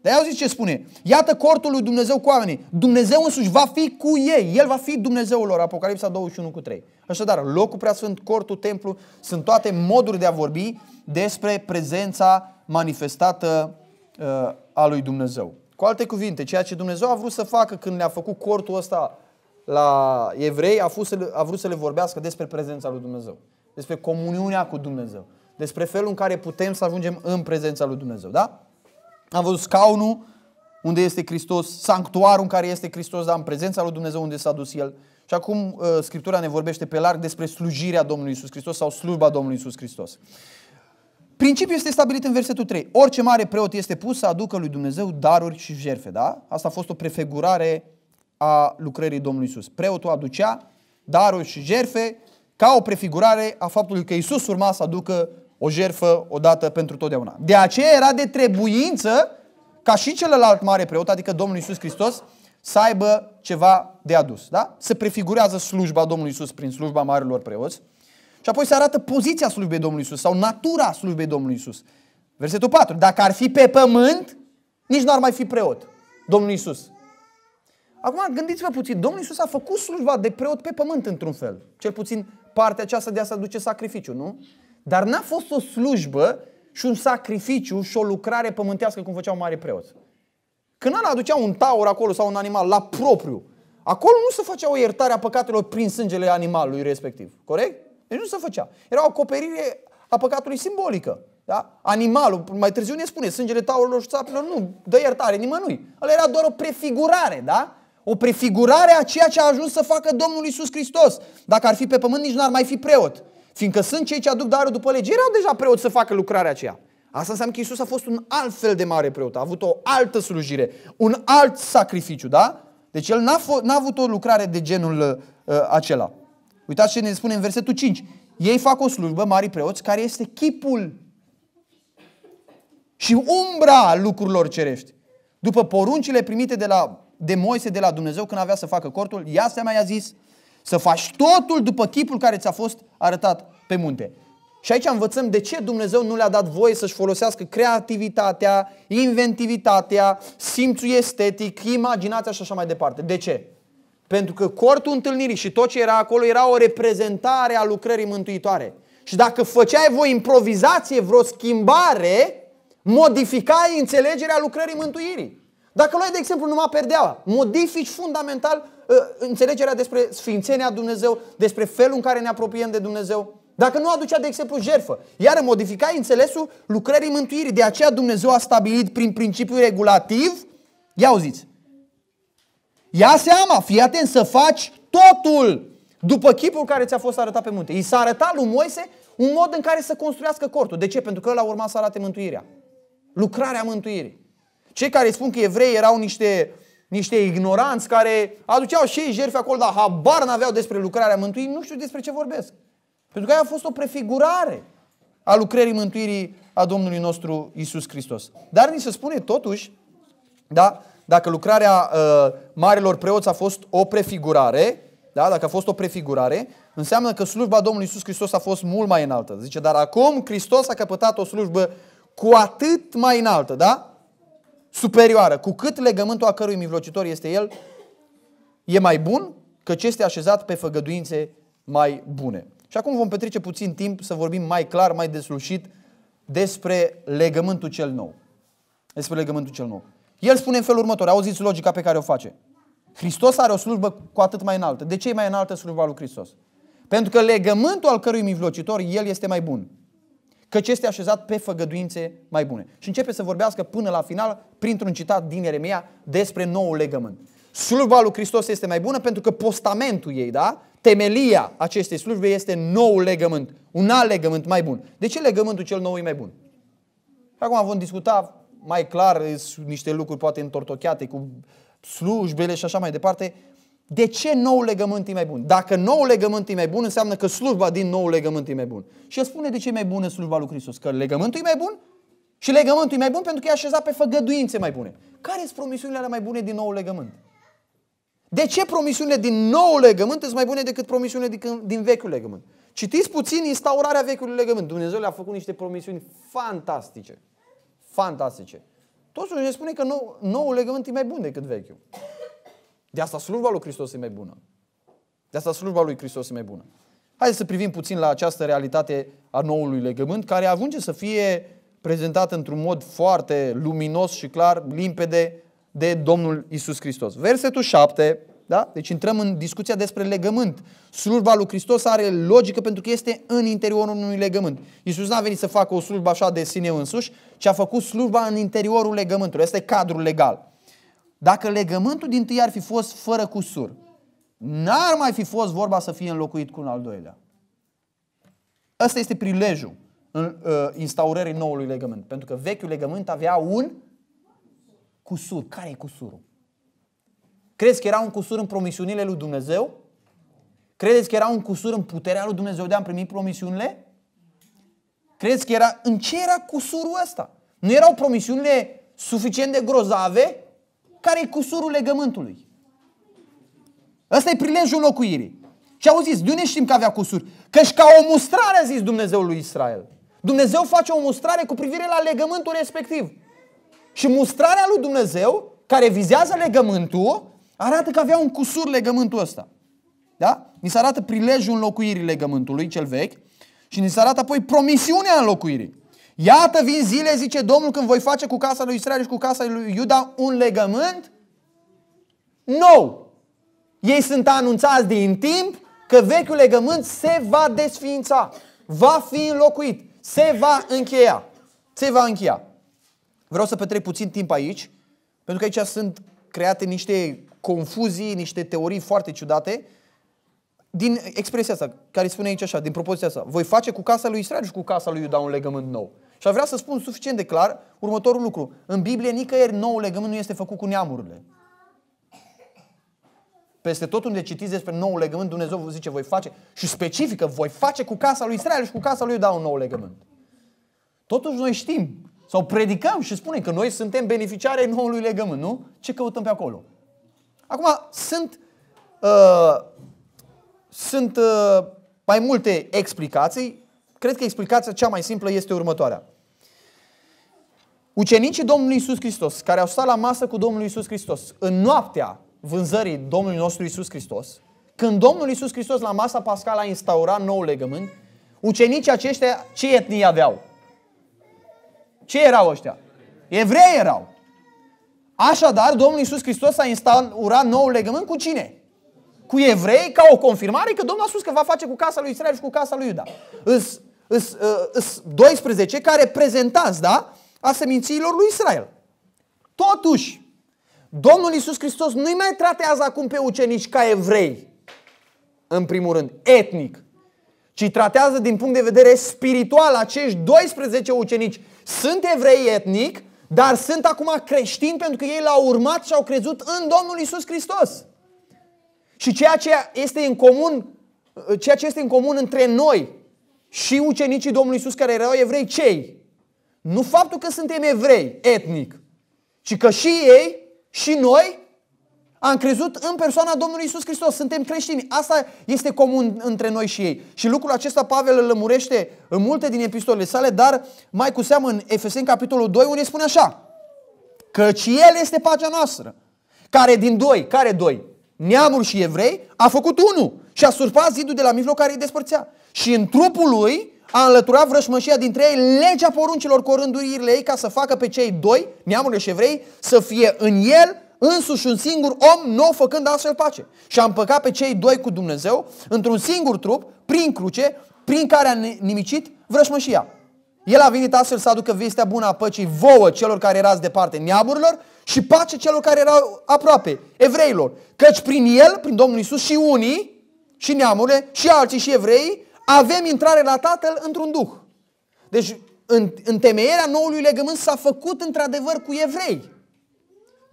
Dar aia ce spune? Iată cortul lui Dumnezeu cu oamenii. Dumnezeu însuși va fi cu ei. El va fi Dumnezeul lor. Apocalipsa 21 cu 3. Așadar, locul sfânt, cortul, templu, sunt toate moduri de a vorbi despre prezența manifestată uh, a lui Dumnezeu. Cu alte cuvinte, ceea ce Dumnezeu a vrut să facă când le-a făcut cortul ăsta la evrei, a, fost, a vrut să le vorbească despre prezența lui Dumnezeu, despre comuniunea cu Dumnezeu, despre felul în care putem să ajungem în prezența lui Dumnezeu, da? Am văzut scaunul unde este Hristos, sanctuarul în care este Hristos, dar în prezența lui Dumnezeu unde s-a dus El. Și acum uh, Scriptura ne vorbește pe larg despre slujirea Domnului Isus Hristos sau slujba Domnului Isus Hristos. Principiul este stabilit în versetul 3. Orice mare preot este pus să aducă lui Dumnezeu daruri și jerfe, da? Asta a fost o prefigurare a lucrării Domnului Isus. Preotul aducea daruri și jerfe ca o prefigurare a faptului că Isus urma să aducă o jerfă odată pentru totdeauna. De aceea era de trebuință ca și celălalt mare preot, adică Domnul Isus Hristos, să aibă ceva de adus. Da? Se prefigurează slujba Domnului Isus prin slujba marilor preoți. Și apoi se arată poziția slujbei Domnului Isus sau natura slujbei Domnului Isus. Versetul 4. Dacă ar fi pe pământ, nici nu ar mai fi preot. Domnul Isus. Acum gândiți-vă puțin, Domnul Isus a făcut slujba de preot pe pământ într-un fel. Cel puțin partea aceasta de a se aduce sacrificiu, nu? Dar n-a fost o slujbă și un sacrificiu și o lucrare pământească cum făceau mari preoți. Când ăla aducea un taur acolo sau un animal la propriu, acolo nu se făcea o iertare a păcatelor prin sângele animalului respectiv. Corect? Deci nu se făcea. Era o acoperire a păcatului simbolică. Da? Animalul, mai târziu ne spune, sângele taurilor și țapilor, nu, dă iertare nimănui. Ăla era doar o prefigurare, da? O prefigurare a ceea ce a ajuns să facă Domnul Isus Hristos. Dacă ar fi pe pământ, nici n-ar mai fi preot. Fiindcă sunt cei ce aduc darul după lege, erau deja preot să facă lucrarea aceea. Asta înseamnă că Isus a fost un alt fel de mare preot, a avut o altă slujire, un alt sacrificiu, da? Deci el n-a, n-a avut o lucrare de genul uh, acela. Uitați ce ne spune în versetul 5. Ei fac o slujbă, mari preoți, care este chipul și umbra lucrurilor cerești. După poruncile primite de, la, de Moise de la Dumnezeu când avea să facă cortul, ea se mai a zis să faci totul după chipul care ți-a fost arătat pe munte. Și aici învățăm de ce Dumnezeu nu le-a dat voie să-și folosească creativitatea, inventivitatea, simțul estetic, imaginația și așa mai departe. De ce? Pentru că cortul întâlnirii și tot ce era acolo era o reprezentare a lucrării mântuitoare. Și dacă făceai voi improvizație, vreo schimbare, modificai înțelegerea lucrării mântuirii. Dacă luai, de exemplu, numai perdeaua, modifici fundamental uh, înțelegerea despre sfințenia Dumnezeu, despre felul în care ne apropiem de Dumnezeu. Dacă nu aducea, de exemplu, jerfă, iar modificai înțelesul lucrării mântuirii. De aceea Dumnezeu a stabilit prin principiu regulativ, ia auziți, Ia seama, fii atent să faci totul după chipul care ți-a fost arătat pe munte. I s-a arătat lui Moise un mod în care să construiască cortul. De ce? Pentru că la urma să arate mântuirea. Lucrarea mântuirii. Cei care spun că evrei erau niște, niște ignoranți care aduceau și ei jertfe acolo, dar habar n-aveau despre lucrarea mântuirii, nu știu despre ce vorbesc. Pentru că aia a fost o prefigurare a lucrării mântuirii a Domnului nostru Isus Hristos. Dar ni se spune totuși, da, dacă lucrarea uh, marilor preoți a fost o prefigurare, da? dacă a fost o prefigurare, înseamnă că slujba Domnului Isus Hristos a fost mult mai înaltă. Zice, dar acum Hristos a căpătat o slujbă cu atât mai înaltă, da? Superioară, cu cât legământul a cărui mivlocitor este el, e mai bun, că ce este așezat pe făgăduințe mai bune. Și acum vom petrece puțin timp să vorbim mai clar, mai deslușit despre legământul cel nou. Despre legământul cel nou. El spune în felul următor, auziți logica pe care o face. Hristos are o slujbă cu atât mai înaltă. De ce e mai înaltă slujba lui Hristos? Pentru că legământul al cărui mijlocitor el este mai bun. Căci este așezat pe făgăduințe mai bune. Și începe să vorbească până la final, printr-un citat din Eremia, despre noul legământ. Slujba lui Hristos este mai bună pentru că postamentul ei, da? Temelia acestei slujbe este noul legământ, un alt legământ mai bun. De ce legământul cel nou e mai bun? Acum vom discuta mai clar sunt niște lucruri poate întortocheate cu slujbele și așa mai departe. De ce nou legământ e mai bun? Dacă nou legământ e mai bun, înseamnă că slujba din nou legământ e mai bun. Și el spune de ce e mai bună slujba lui Hristos. Că legământul e mai bun și legământul e mai bun pentru că e așezat pe făgăduințe mai bune. Care sunt promisiunile alea mai bune din nou legământ? De ce promisiunile din nou legământ sunt mai bune decât promisiunile din, din vechiul legământ? Citiți puțin instaurarea vechiului legământ. Dumnezeu le-a făcut niște promisiuni fantastice fantastice. Totuși ne spune că nou, noul legământ e mai bun decât vechiul. De asta slujba lui Hristos e mai bună. De asta slujba lui Hristos e mai bună. Haideți să privim puțin la această realitate a noului legământ, care ajunge să fie prezentat într-un mod foarte luminos și clar, limpede, de Domnul Isus Hristos. Versetul 7 da? Deci intrăm în discuția despre legământ. Slujba lui Hristos are logică pentru că este în interiorul unui legământ. Iisus n-a venit să facă o slujbă așa de sine însuși, ci a făcut slujba în interiorul legământului. Este cadrul legal. Dacă legământul din tâi ar fi fost fără cusur, n-ar mai fi fost vorba să fie înlocuit cu un al doilea. Ăsta este prilejul în, uh, instaurării noului legământ. Pentru că vechiul legământ avea un cusur. Care e cusurul? Crezi că era un cusur în promisiunile lui Dumnezeu? Credeți că era un cusur în puterea lui Dumnezeu de a primi promisiunile? Crezi că era... În ce era cusurul ăsta? Nu erau promisiunile suficient de grozave? Care e cusurul legământului? Ăsta e prilejul locuirii. Și au zis, de unde știm că avea cusuri? și ca o mustrare, a zis Dumnezeul lui Israel. Dumnezeu face o mustrare cu privire la legământul respectiv. Și mustrarea lui Dumnezeu, care vizează legământul, Arată că avea un cusur legământul ăsta. Da? Ni se arată prilejul înlocuirii legământului, cel vechi, și ni se arată apoi promisiunea înlocuirii. Iată vin zile, zice Domnul, când voi face cu casa lui Israel și cu casa lui Iuda un legământ nou. Ei sunt anunțați din timp că vechiul legământ se va desființa, va fi înlocuit, se va încheia. Se va încheia. Vreau să petrec puțin timp aici, pentru că aici sunt create niște confuzii, niște teorii foarte ciudate din expresia asta, care spune aici așa, din propoziția asta. Voi face cu casa lui Israel și cu casa lui Iuda un legământ nou. Și a vrea să spun suficient de clar următorul lucru. În Biblie nicăieri nou legământ nu este făcut cu neamurile. Peste tot unde citiți despre nou legământ, Dumnezeu vă zice voi face și specifică, voi face cu casa lui Israel și cu casa lui Iuda un nou legământ. Totuși noi știm sau predicăm și spunem că noi suntem beneficiari ai noului legământ, nu? Ce căutăm pe acolo? Acum, sunt, uh, sunt uh, mai multe explicații. Cred că explicația cea mai simplă este următoarea. Ucenicii Domnului Isus Hristos, care au stat la masă cu Domnul Isus Hristos, în noaptea vânzării Domnului nostru Isus Hristos, când Domnul Isus Hristos la masa pascală a instaurat nou legământ, ucenicii aceștia ce etnie aveau? Ce erau ăștia? Evrei erau. Așadar, Domnul Iisus Hristos a instaurat nou legământ cu cine? Cu evrei, ca o confirmare că Domnul a spus că va face cu casa lui Israel și cu casa lui Iuda. Îs, îs, ă, îs 12 ca reprezentanți, da? A semințiilor lui Israel. Totuși, Domnul Iisus Hristos nu-i mai tratează acum pe ucenici ca evrei, în primul rând, etnic, ci tratează din punct de vedere spiritual acești 12 ucenici. Sunt evrei etnic, dar sunt acum creștini pentru că ei l-au urmat și au crezut în Domnul Isus Hristos. Și ceea ce este în comun, ceea ce este în comun între noi și ucenicii Domnului Isus care erau evrei, cei? Nu faptul că suntem evrei etnic, ci că și ei și noi am crezut în persoana Domnului Isus Hristos. Suntem creștini. Asta este comun între noi și ei. Și lucrul acesta Pavel îl lămurește în multe din epistolele sale, dar mai cu seamă în Efeseni capitolul 2 unde spune așa. Căci El este pacea noastră. Care din doi? Care doi? Neamul și evrei a făcut unul și a surpat zidul de la mijloc care îi despărțea. Și în trupul lui a înlăturat vrășmășia dintre ei, legea poruncilor cu orânduirile ei ca să facă pe cei doi, neamurile și evrei, să fie în el însuși un singur om nou făcând astfel pace. Și a împăcat pe cei doi cu Dumnezeu într-un singur trup, prin cruce, prin care a nimicit vrășmășia. El a venit astfel să aducă vestea bună a păcii vouă celor care erați departe neamurilor și pace celor care erau aproape, evreilor. Căci prin el, prin Domnul Isus și unii, și neamurile, și alții, și evrei, avem intrare la Tatăl într-un duh. Deci, în, temeierea noului legământ s-a făcut într-adevăr cu evrei.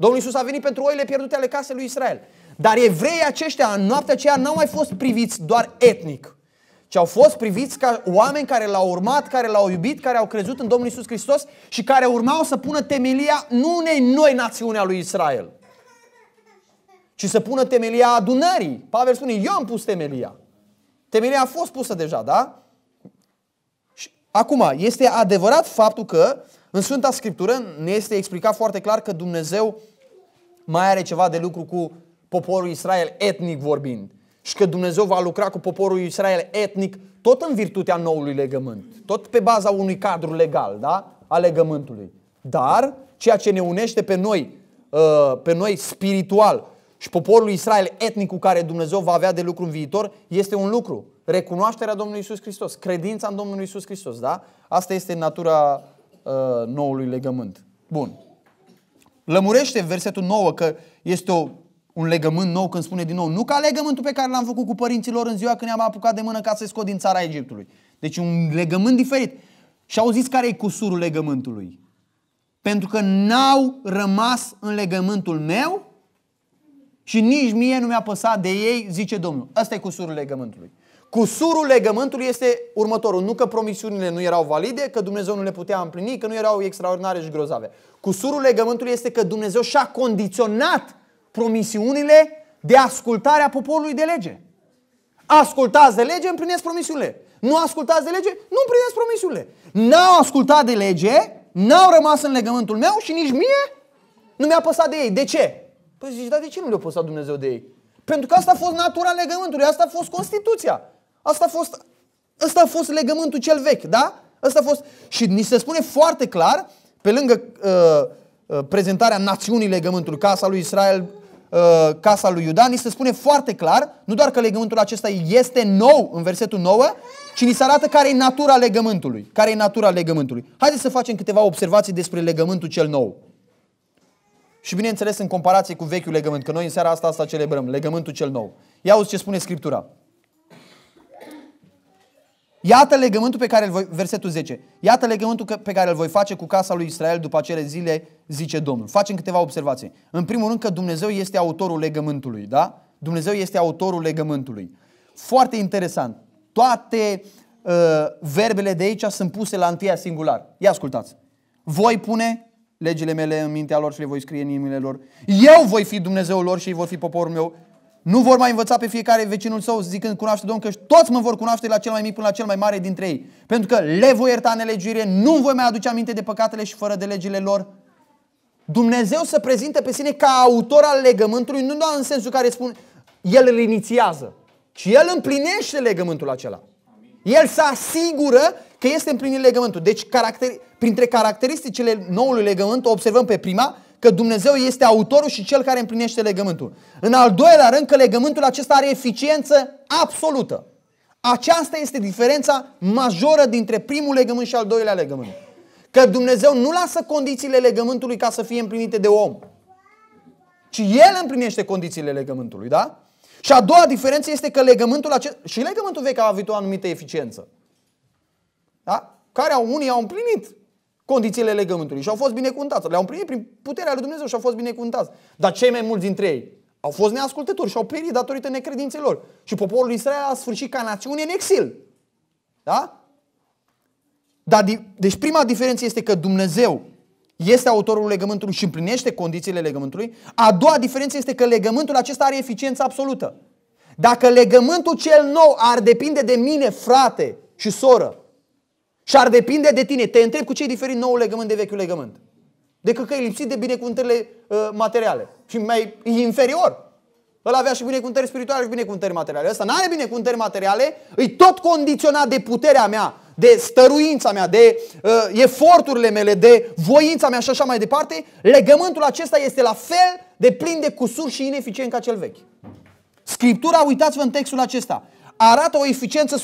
Domnul Isus a venit pentru oile pierdute ale casei lui Israel. Dar evreii aceștia în noaptea aceea n-au mai fost priviți doar etnic, ci au fost priviți ca oameni care l-au urmat, care l-au iubit, care au crezut în Domnul Isus Hristos și care urmau să pună temelia nu unei noi națiunea lui Israel, ci să pună temelia adunării. Pavel spune, eu am pus temelia. Temelia a fost pusă deja, da? Și acum, este adevărat faptul că în Sfânta Scriptură ne este explicat foarte clar că Dumnezeu mai are ceva de lucru cu poporul Israel etnic vorbind. Și că Dumnezeu va lucra cu poporul Israel etnic tot în virtutea noului legământ, tot pe baza unui cadru legal, da? A legământului. Dar ceea ce ne unește pe noi, uh, pe noi spiritual și poporul Israel etnic cu care Dumnezeu va avea de lucru în viitor, este un lucru. Recunoașterea Domnului Isus Hristos, credința în Domnul Isus Hristos, da? Asta este natura uh, noului legământ. Bun lămurește versetul 9 că este o, un legământ nou când spune din nou, nu ca legământul pe care l-am făcut cu părinților în ziua când ne-am apucat de mână ca să-i scot din țara Egiptului. Deci un legământ diferit. Și au zis care e cusurul legământului. Pentru că n-au rămas în legământul meu și nici mie nu mi-a păsat de ei, zice Domnul. Ăsta e cusurul legământului. Cusurul legământului este următorul. Nu că promisiunile nu erau valide, că Dumnezeu nu le putea împlini, că nu erau extraordinare și grozave. Cusurul legământului este că Dumnezeu și-a condiționat promisiunile de ascultarea poporului de lege. Ascultați de lege, împliniți promisiunile. Nu ascultați de lege, nu împliniți promisiunile. N-au ascultat de lege, n-au rămas în legământul meu și nici mie nu mi-a păsat de ei. De ce? Păi zici, dar de ce nu le-a păsat Dumnezeu de ei? Pentru că asta a fost natura legământului, asta a fost Constituția. Asta a fost, asta a fost legământul cel vechi, da? Asta a fost. Și ni se spune foarte clar, pe lângă uh, uh, prezentarea națiunii legământului, casa lui Israel, uh, casa lui Iuda, ni se spune foarte clar, nu doar că legământul acesta este nou în versetul 9, ci ni se arată care e natura legământului. Care e natura legământului. Haideți să facem câteva observații despre legământul cel nou. Și bineînțeles în comparație cu vechiul legământ, că noi în seara asta asta celebrăm, legământul cel nou. Ia uzi ce spune Scriptura. Iată legământul pe care îl voi, versetul 10, iată legământul pe care îl voi face cu casa lui Israel după acele zile, zice Domnul. Facem câteva observații. În primul rând că Dumnezeu este autorul legământului, da? Dumnezeu este autorul legământului. Foarte interesant. Toate uh, verbele de aici sunt puse la întâia singular. Ia ascultați. Voi pune legile mele în mintea lor și le voi scrie în inimile lor. Eu voi fi Dumnezeul lor și ei vor fi poporul meu. Nu vor mai învăța pe fiecare vecinul său zicând cunoaște Domnul, că toți mă vor cunoaște la cel mai mic până la cel mai mare dintre ei. Pentru că le voi ierta nelegiuire, nu voi mai aduce aminte de păcatele și fără de legile lor. Dumnezeu se prezintă pe sine ca autor al legământului, nu doar în sensul care spun el îl inițiază, ci el împlinește legământul acela. El se asigură că este împlinit legământul. Deci, caracteri, printre caracteristicile noului legământ, observăm pe prima, că Dumnezeu este autorul și cel care împlinește legământul. În al doilea rând că legământul acesta are eficiență absolută. Aceasta este diferența majoră dintre primul legământ și al doilea legământ. Că Dumnezeu nu lasă condițiile legământului ca să fie împlinite de om, ci El împlinește condițiile legământului, da? Și a doua diferență este că legământul acesta, și legământul vechi a avut o anumită eficiență, da? Care au, unii au împlinit condițiile legământului și au fost binecuvântați. Le-au primit prin puterea lui Dumnezeu și au fost binecuvântați. Dar cei mai mulți dintre ei au fost neascultători și au pierit datorită necredințelor. Și poporul Israel a sfârșit ca națiune în exil. Da? Dar, deci prima diferență este că Dumnezeu este autorul legământului și împlinește condițiile legământului. A doua diferență este că legământul acesta are eficiență absolută. Dacă legământul cel nou ar depinde de mine, frate și soră, și ar depinde de tine. Te întreb cu ce e diferit nou legământ de vechiul legământ. Decât că e lipsit de binecuvântările uh, materiale. Și mai e inferior. Ăla avea și binecuvântări spirituale și binecuvântări materiale. Ăsta nu are binecuvântări materiale, e tot condiționat de puterea mea, de stăruința mea, de uh, eforturile mele, de voința mea și așa mai departe. Legământul acesta este la fel de plin de cusuri și ineficient ca cel vechi. Scriptura, uitați-vă în textul acesta, arată o eficiență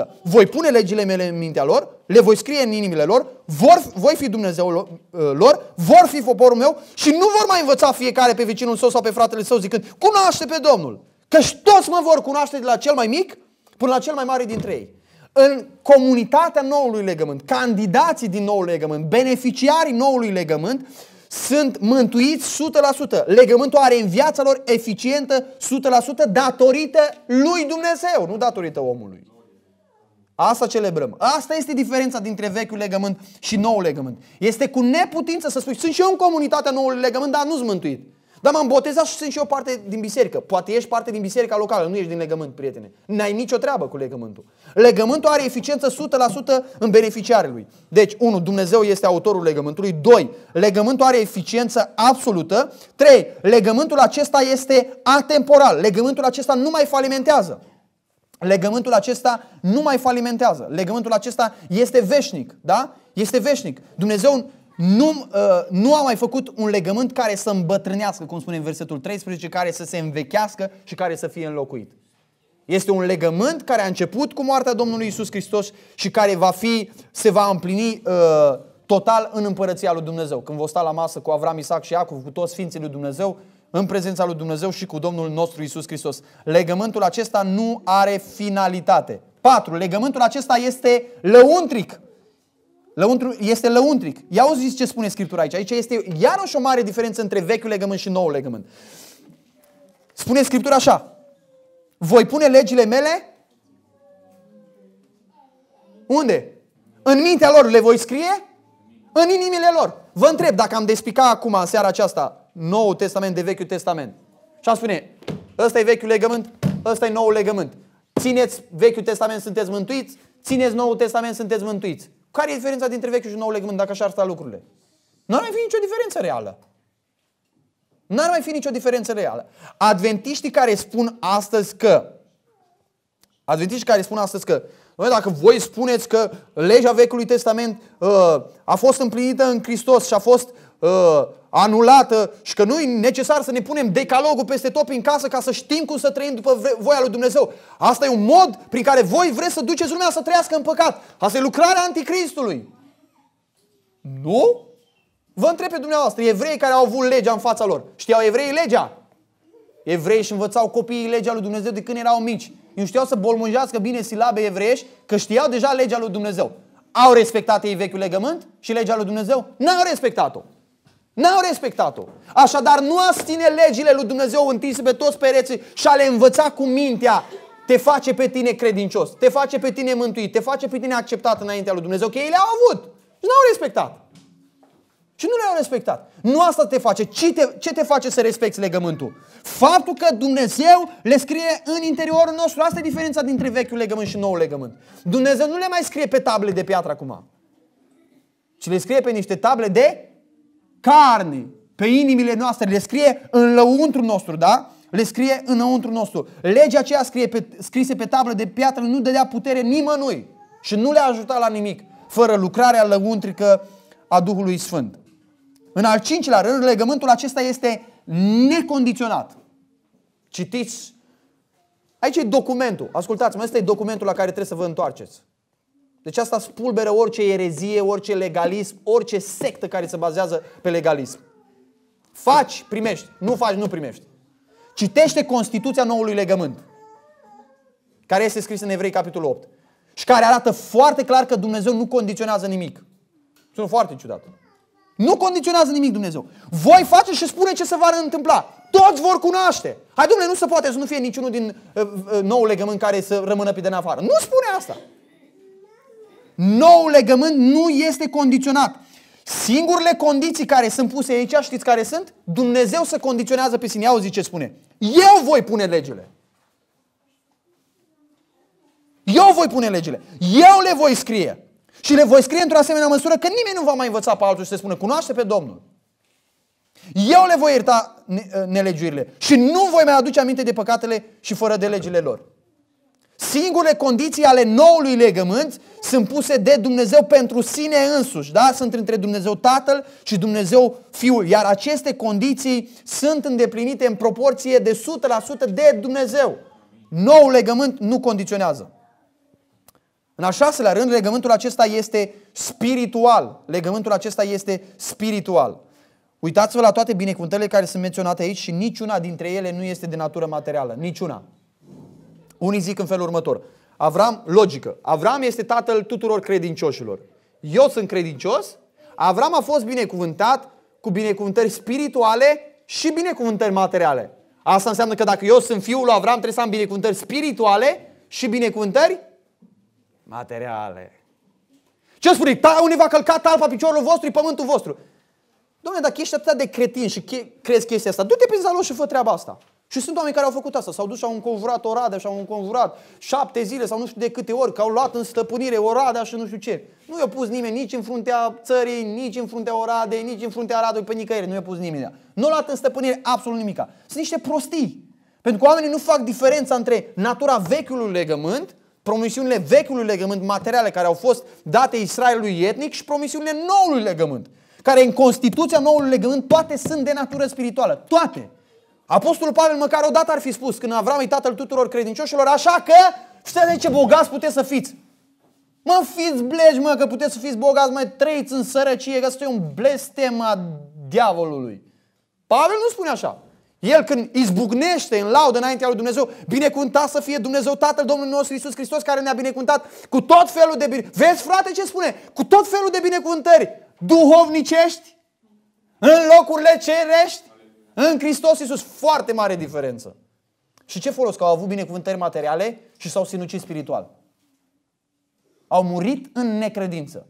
100%. Voi pune legile mele în mintea lor, le voi scrie în inimile lor, vor, voi fi Dumnezeul uh, lor, vor fi poporul meu și nu vor mai învăța fiecare pe vecinul său sau pe fratele său zicând, cunoaște pe Domnul, și toți mă vor cunoaște de la cel mai mic până la cel mai mare dintre ei. În comunitatea noului legământ, candidații din noul legământ, beneficiarii noului legământ, sunt mântuiți 100%. Legământul are în viața lor eficientă 100% datorită lui Dumnezeu, nu datorită omului. Asta celebrăm. Asta este diferența dintre vechiul legământ și noul legământ. Este cu neputință să spui, sunt și eu în comunitatea noului legământ, dar nu-s mântuit. Dar m-am botezat și sunt și eu parte din biserică. Poate ești parte din biserica locală, nu ești din legământ, prietene. N-ai nicio treabă cu legământul. Legământul are eficiență 100% în beneficiarul lui. Deci, 1. Dumnezeu este autorul legământului. 2. Legământul are eficiență absolută. 3. Legământul acesta este atemporal. Legământul acesta nu mai falimentează. Legământul acesta nu mai falimentează. Legământul acesta este veșnic, da? Este veșnic. Dumnezeu nu, uh, nu a mai făcut un legământ care să îmbătrânească, cum spune în versetul 13, care să se învechească și care să fie înlocuit. Este un legământ care a început cu moartea Domnului Isus Hristos și care va fi, se va împlini uh, total în împărăția lui Dumnezeu. Când vă sta la masă cu Avram, Isaac și Iacov, cu toți ființii lui Dumnezeu, în prezența lui Dumnezeu și cu Domnul nostru Isus Hristos. Legământul acesta nu are finalitate. 4. Legământul acesta este lăuntric. Lăuntru, este lăuntric. Ia auziți ce spune Scriptura aici. Aici este iarăși o mare diferență între vechiul legământ și noul legământ. Spune Scriptura așa. Voi pune legile mele unde? În mintea lor le voi scrie? În inimile lor. Vă întreb dacă am despica acum, seara aceasta, nou Testament de Vechiul Testament. Și am spune, ăsta e Vechiul Legământ, ăsta e nou Legământ. Țineți Vechiul Testament, sunteți mântuiți, țineți Noul Testament, sunteți mântuiți. Care e diferența dintre vechiul și nou legământ dacă așa ar sta lucrurile? Nu ar mai fi nicio diferență reală. N-ar mai fi nicio diferență reală. Adventiștii care spun astăzi că Adventiștii care spun astăzi că dacă voi spuneți că legea Vechiului Testament uh, a fost împlinită în Hristos și a fost uh, anulată și că nu e necesar să ne punem decalogul peste tot în casă ca să știm cum să trăim după voia lui Dumnezeu. Asta e un mod prin care voi vreți să duceți lumea să trăiască în păcat. Asta e lucrarea anticristului. Nu? Vă întreb pe dumneavoastră, evrei care au avut legea în fața lor, știau evreii legea? Evrei și învățau copiii legea lui Dumnezeu de când erau mici. Nu știau să bolmânjească bine silabe evreiești, că știau deja legea lui Dumnezeu. Au respectat ei vechiul legământ și legea lui Dumnezeu? N-au respectat-o. N-au respectat-o. Așadar, nu astine legile lui Dumnezeu întinse pe toți pereții și a le învăța cu mintea te face pe tine credincios, te face pe tine mântuit, te face pe tine acceptat înaintea lui Dumnezeu, că ei le-au avut și n-au respectat. Și nu le-au respectat. Nu asta te face. Ce te, ce te face să respecti legământul? Faptul că Dumnezeu le scrie în interiorul nostru. Asta e diferența dintre vechiul legământ și noul legământ. Dumnezeu nu le mai scrie pe table de piatră acum, ci le scrie pe niște table de carne pe inimile noastre, le scrie în lăuntru nostru, da? Le scrie înăuntru nostru. Legea aceea scrie pe, scrise pe tablă de piatră nu dădea putere nimănui și nu le-a ajutat la nimic fără lucrarea lăuntrică a Duhului Sfânt. În al cincilea rând, legământul acesta este necondiționat. Citiți. Aici e documentul. Ascultați-mă, ăsta e documentul la care trebuie să vă întoarceți. Deci asta spulberă orice erezie, orice legalism, orice sectă care se bazează pe legalism. Faci, primești. Nu faci, nu primești. Citește Constituția noului legământ, care este scris în Evrei, capitolul 8, și care arată foarte clar că Dumnezeu nu condiționează nimic. Sunt foarte ciudat. Nu condiționează nimic Dumnezeu. Voi face și spune ce se va întâmpla. Toți vor cunoaște. Hai, Dumnezeu, nu se poate să nu fie niciunul din uh, uh nou legământ care să rămână pe de afară. Nu spune asta. Noul legământ nu este condiționat. Singurele condiții care sunt puse aici, știți care sunt? Dumnezeu se condiționează pe sine. Ia zice, spune. Eu voi pune legile. Eu voi pune legile. Eu le voi scrie. Și le voi scrie într-o asemenea măsură că nimeni nu va mai învăța pe altul și să spune, cunoaște pe Domnul. Eu le voi ierta uh, nelegiurile și nu voi mai aduce aminte de păcatele și fără de legile lor. Singure condiții ale noului legământ sunt puse de Dumnezeu pentru sine însuși, da? Sunt între Dumnezeu Tatăl și Dumnezeu Fiul, iar aceste condiții sunt îndeplinite în proporție de 100% de Dumnezeu. Noul legământ nu condiționează. În a șaselea rând, legământul acesta este spiritual. Legământul acesta este spiritual. Uitați-vă la toate binecuvântările care sunt menționate aici și niciuna dintre ele nu este de natură materială. Niciuna. Unii zic în felul următor. Avram, logică. Avram este tatăl tuturor credincioșilor. Eu sunt credincios, Avram a fost binecuvântat cu binecuvântări spirituale și binecuvântări materiale. Asta înseamnă că dacă eu sunt fiul lui Avram, trebuie să am binecuvântări spirituale și binecuvântări materiale. Ce spune? Ta, unii va călca talpa piciorul vostru, pământul vostru. Dom'le, dacă ești atât de cretin și crezi chestia asta, du-te prin zalo și fă treaba asta. Și sunt oameni care au făcut asta, s-au dus și au înconjurat Oradea și au înconjurat șapte zile sau nu știu de câte ori, că au luat în stăpânire Oradea și nu știu ce. Nu i-a pus nimeni nici în fruntea țării, nici în fruntea Oradei, nici în fruntea Radului, pe nicăieri, nu i-a pus nimeni. Nu a luat în stăpânire absolut nimica. Sunt niște prostii. Pentru că oamenii nu fac diferența între natura vechiului legământ, promisiunile vechiului legământ, materiale care au fost date Israelului etnic și promisiunile noului legământ, care în Constituția noului legământ toate sunt de natură spirituală. Toate. Apostolul Pavel măcar dată ar fi spus când Avram e tatăl tuturor credincioșilor, așa că știți de ce bogați puteți să fiți. Mă, fiți blegi, mă, că puteți să fiți bogați, mai trăiți în sărăcie, că e un blestem a diavolului. Pavel nu spune așa. El când izbucnește în laudă înaintea lui Dumnezeu, binecuvântat să fie Dumnezeu Tatăl Domnului nostru Isus Hristos care ne-a binecuvântat cu tot felul de binecuvântări. Vezi frate ce spune? Cu tot felul de binecuvântări duhovnicești în locurile cerești în Hristos Iisus, foarte mare diferență. Și ce folos că au avut binecuvântări materiale și s-au sinucis spiritual? Au murit în necredință.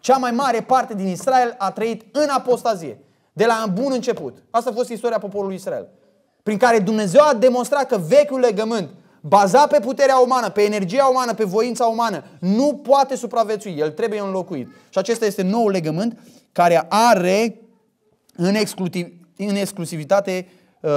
Cea mai mare parte din Israel a trăit în apostazie. De la un bun început. Asta a fost istoria poporului Israel. Prin care Dumnezeu a demonstrat că vechiul legământ, bazat pe puterea umană, pe energia umană, pe voința umană, nu poate supraviețui. El trebuie înlocuit. Și acesta este nou legământ care are în, exclusiv, în exclusivitate uh,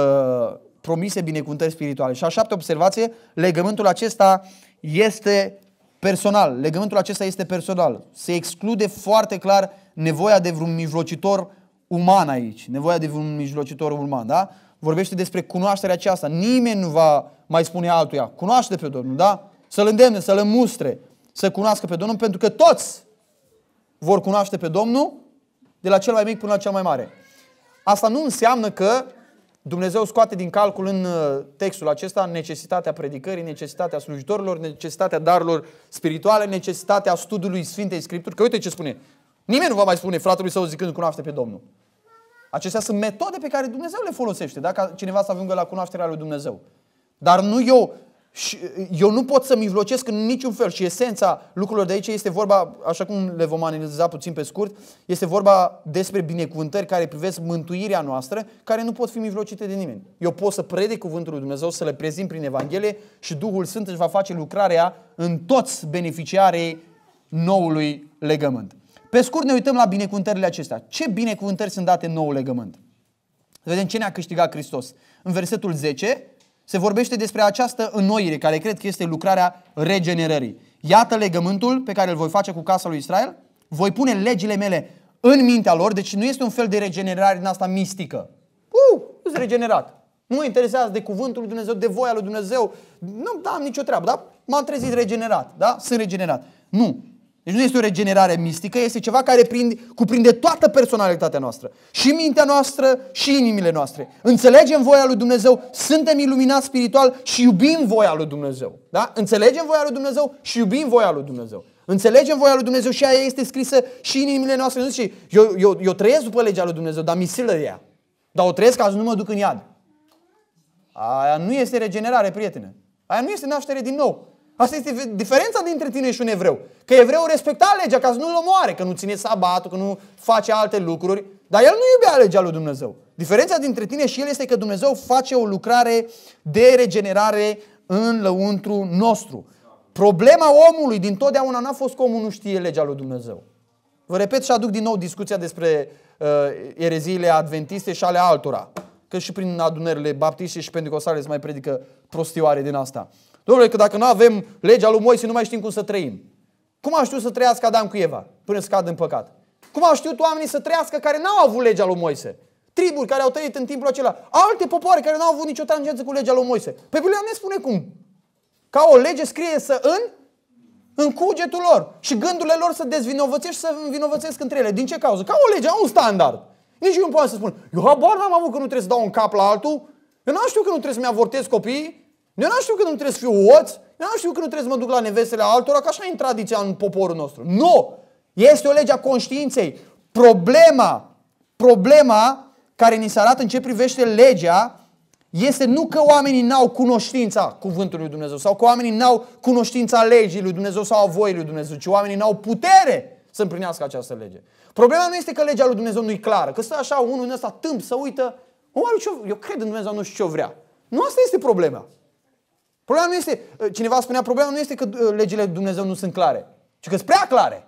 promise binecuvântări spirituale. Și a șapte observație, legământul acesta este personal. Legământul acesta este personal. Se exclude foarte clar nevoia de vreun mijlocitor uman aici, nevoia de vreun mijlocitor uman, da? Vorbește despre cunoașterea aceasta. Nimeni nu va mai spune altuia, cunoaște pe Domnul, da? Să-L îndemne, să-L mustre, să cunoască pe Domnul, pentru că toți vor cunoaște pe Domnul, de la cel mai mic până la cel mai mare. Asta nu înseamnă că Dumnezeu scoate din calcul în uh, textul acesta necesitatea predicării, necesitatea slujitorilor, necesitatea darurilor spirituale, necesitatea studiului Sfintei Scripturi. Că uite ce spune. Nimeni nu va mai spune fratelui său zicând cunoaște pe Domnul. Acestea sunt metode pe care Dumnezeu le folosește, dacă cineva să ajungă la cunoașterea lui Dumnezeu. Dar nu eu și uh, eu nu pot să mijlocesc în niciun fel și esența lucrurilor de aici este vorba, așa cum le vom analiza puțin pe scurt, este vorba despre binecuvântări care privesc mântuirea noastră, care nu pot fi mijlocite de nimeni. Eu pot să predic cuvântul lui Dumnezeu, să le prezint prin Evanghelie și Duhul Sfânt își va face lucrarea în toți beneficiarii noului legământ. Pe scurt ne uităm la binecuvântările acestea. Ce binecuvântări sunt date în noul legământ? Să vedem ce ne-a câștigat Hristos. În versetul 10, se vorbește despre această înnoire, care cred că este lucrarea regenerării. Iată legământul pe care îl voi face cu casa lui Israel, voi pune legile mele în mintea lor, deci nu este un fel de regenerare din asta mistică. Uh, sunt regenerat. Nu mă interesează de cuvântul lui Dumnezeu, de voia lui Dumnezeu. Nu am nicio treabă, da? M-am trezit regenerat, da? Sunt regenerat. Nu. Deci nu este o regenerare mistică, este ceva care prinde, cuprinde toată personalitatea noastră. Și mintea noastră, și inimile noastre. Înțelegem voia lui Dumnezeu, suntem iluminați spiritual și iubim voia lui Dumnezeu. Da? Înțelegem voia lui Dumnezeu și iubim voia lui Dumnezeu. Înțelegem voia lui Dumnezeu și aia este scrisă și în inimile noastre. Nu zice, eu, eu, eu trăiesc după legea lui Dumnezeu, dar mi silă de ea. Dar o trăiesc ca să nu mă duc în iad. Aia nu este regenerare, prietene. Aia nu este naștere din nou. Asta este diferența dintre tine și un evreu. Că evreul respecta legea ca să nu-l omoare, că nu ține sabatul, că nu face alte lucruri. Dar el nu iubea legea lui Dumnezeu. Diferența dintre tine și el este că Dumnezeu face o lucrare de regenerare în lăuntru nostru. Problema omului din totdeauna n-a fost că omul nu știe legea lui Dumnezeu. Vă repet și aduc din nou discuția despre uh, ereziile adventiste și ale altora. Că și prin adunările baptiste și o să mai predică prostioare din asta. Uh, Domnule, că dacă nu avem legea lui Moise, nu mai știm cum să trăim. Cum a știut să trăiască Adam cu Eva până să cadă în păcat? Cum au știut oamenii să trăiască care n-au avut legea lui Moise? Triburi care au trăit în timpul acela. Alte popoare care n-au avut nicio tangență cu legea lui Moise. Pe Biblia ne spune cum. Ca o lege scrie să în în cugetul lor și gândurile lor să dezvinovățesc și să învinovățesc între ele. Din ce cauză? Ca o lege, au un standard. Nici eu nu pot să spun, eu habar n-am avut că nu trebuie să dau un cap la altul, eu n-am știut că nu trebuie să-mi avortez copiii, eu nu știu că nu trebuie să fiu oț, eu nu știu că nu trebuie să mă duc la nevestele altora, că așa e în tradiția în poporul nostru. Nu! Este o lege a conștiinței. Problema, problema care ni se arată în ce privește legea este nu că oamenii n-au cunoștința cuvântului lui Dumnezeu sau că oamenii n-au cunoștința legii lui Dumnezeu sau a voii lui Dumnezeu, ci oamenii n-au putere să împlinească această lege. Problema nu este că legea lui Dumnezeu nu e clară, că stă așa unul în ăsta tâmp să uită, eu cred în Dumnezeu, nu știu ce vrea. Nu asta este problema. Problema nu este, ă, cineva spunea, problema nu este că ă, legile lui Dumnezeu nu sunt clare, ci că sunt prea clare.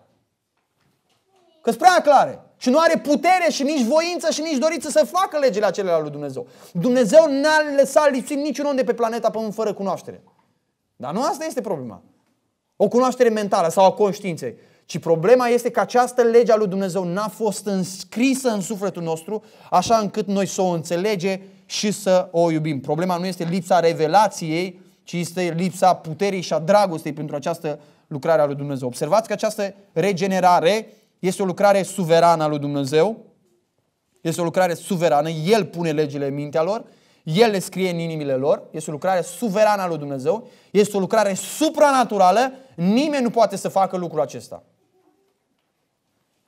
Că sunt prea clare. Și nu are putere și nici voință și nici dorință să facă legile acelea lui Dumnezeu. Dumnezeu n-a lăsat lipsit niciun om de pe planeta Pământ fără cunoaștere. Dar nu asta este problema. O cunoaștere mentală sau a conștiinței. Ci problema este că această lege a lui Dumnezeu n-a fost înscrisă în sufletul nostru așa încât noi să o înțelege și să o iubim. Problema nu este lipsa revelației, ci este lipsa puterii și a dragostei pentru această lucrare a lui Dumnezeu. Observați că această regenerare este o lucrare suverană a lui Dumnezeu, este o lucrare suverană, El pune legile în mintea lor, El le scrie în inimile lor, este o lucrare suverană a lui Dumnezeu, este o lucrare supranaturală, nimeni nu poate să facă lucrul acesta.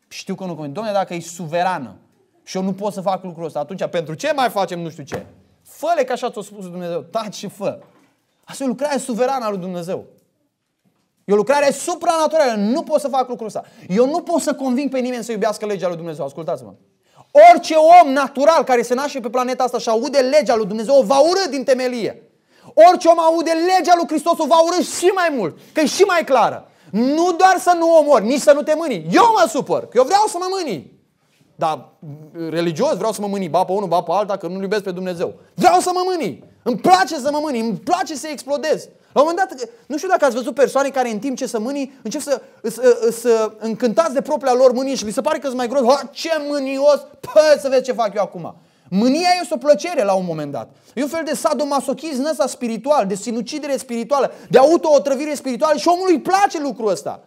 Știu că nu convine. Doamne, dacă e suverană și eu nu pot să fac lucrul ăsta, atunci pentru ce mai facem nu știu ce? Fă-le ca așa ți-a spus Dumnezeu. Taci și fă. Asta e o lucrare suverană a lui Dumnezeu. E o lucrare supranaturală. Nu pot să fac lucrul ăsta. Eu nu pot să conving pe nimeni să iubească legea lui Dumnezeu. Ascultați-mă. Orice om natural care se naște pe planeta asta și aude legea lui Dumnezeu o va ură din temelie. Orice om aude legea lui Hristos o va ură și mai mult, că e și mai clară. Nu doar să nu omori, nici să nu te mâni. Eu mă supăr, că eu vreau să mă mâni. Dar mm, religios vreau să mă mâni, ba pe unul, ba pe alta, că nu-L iubesc pe Dumnezeu. Vreau să mă mâni. Îmi place să mă mâni, îmi place să explodez. La un moment dat, nu știu dacă ați văzut persoane care în timp ce să mâni, încep să, să, să încântați de propria lor mânie și li se pare că sunt mai gros. Ha, ce mânios! Pă, să vezi ce fac eu acum. Mânia este o plăcere la un moment dat. E un fel de sadomasochism ăsta spiritual, de sinucidere spirituală, de auto-otrăvire spirituală și omului îi place lucrul ăsta.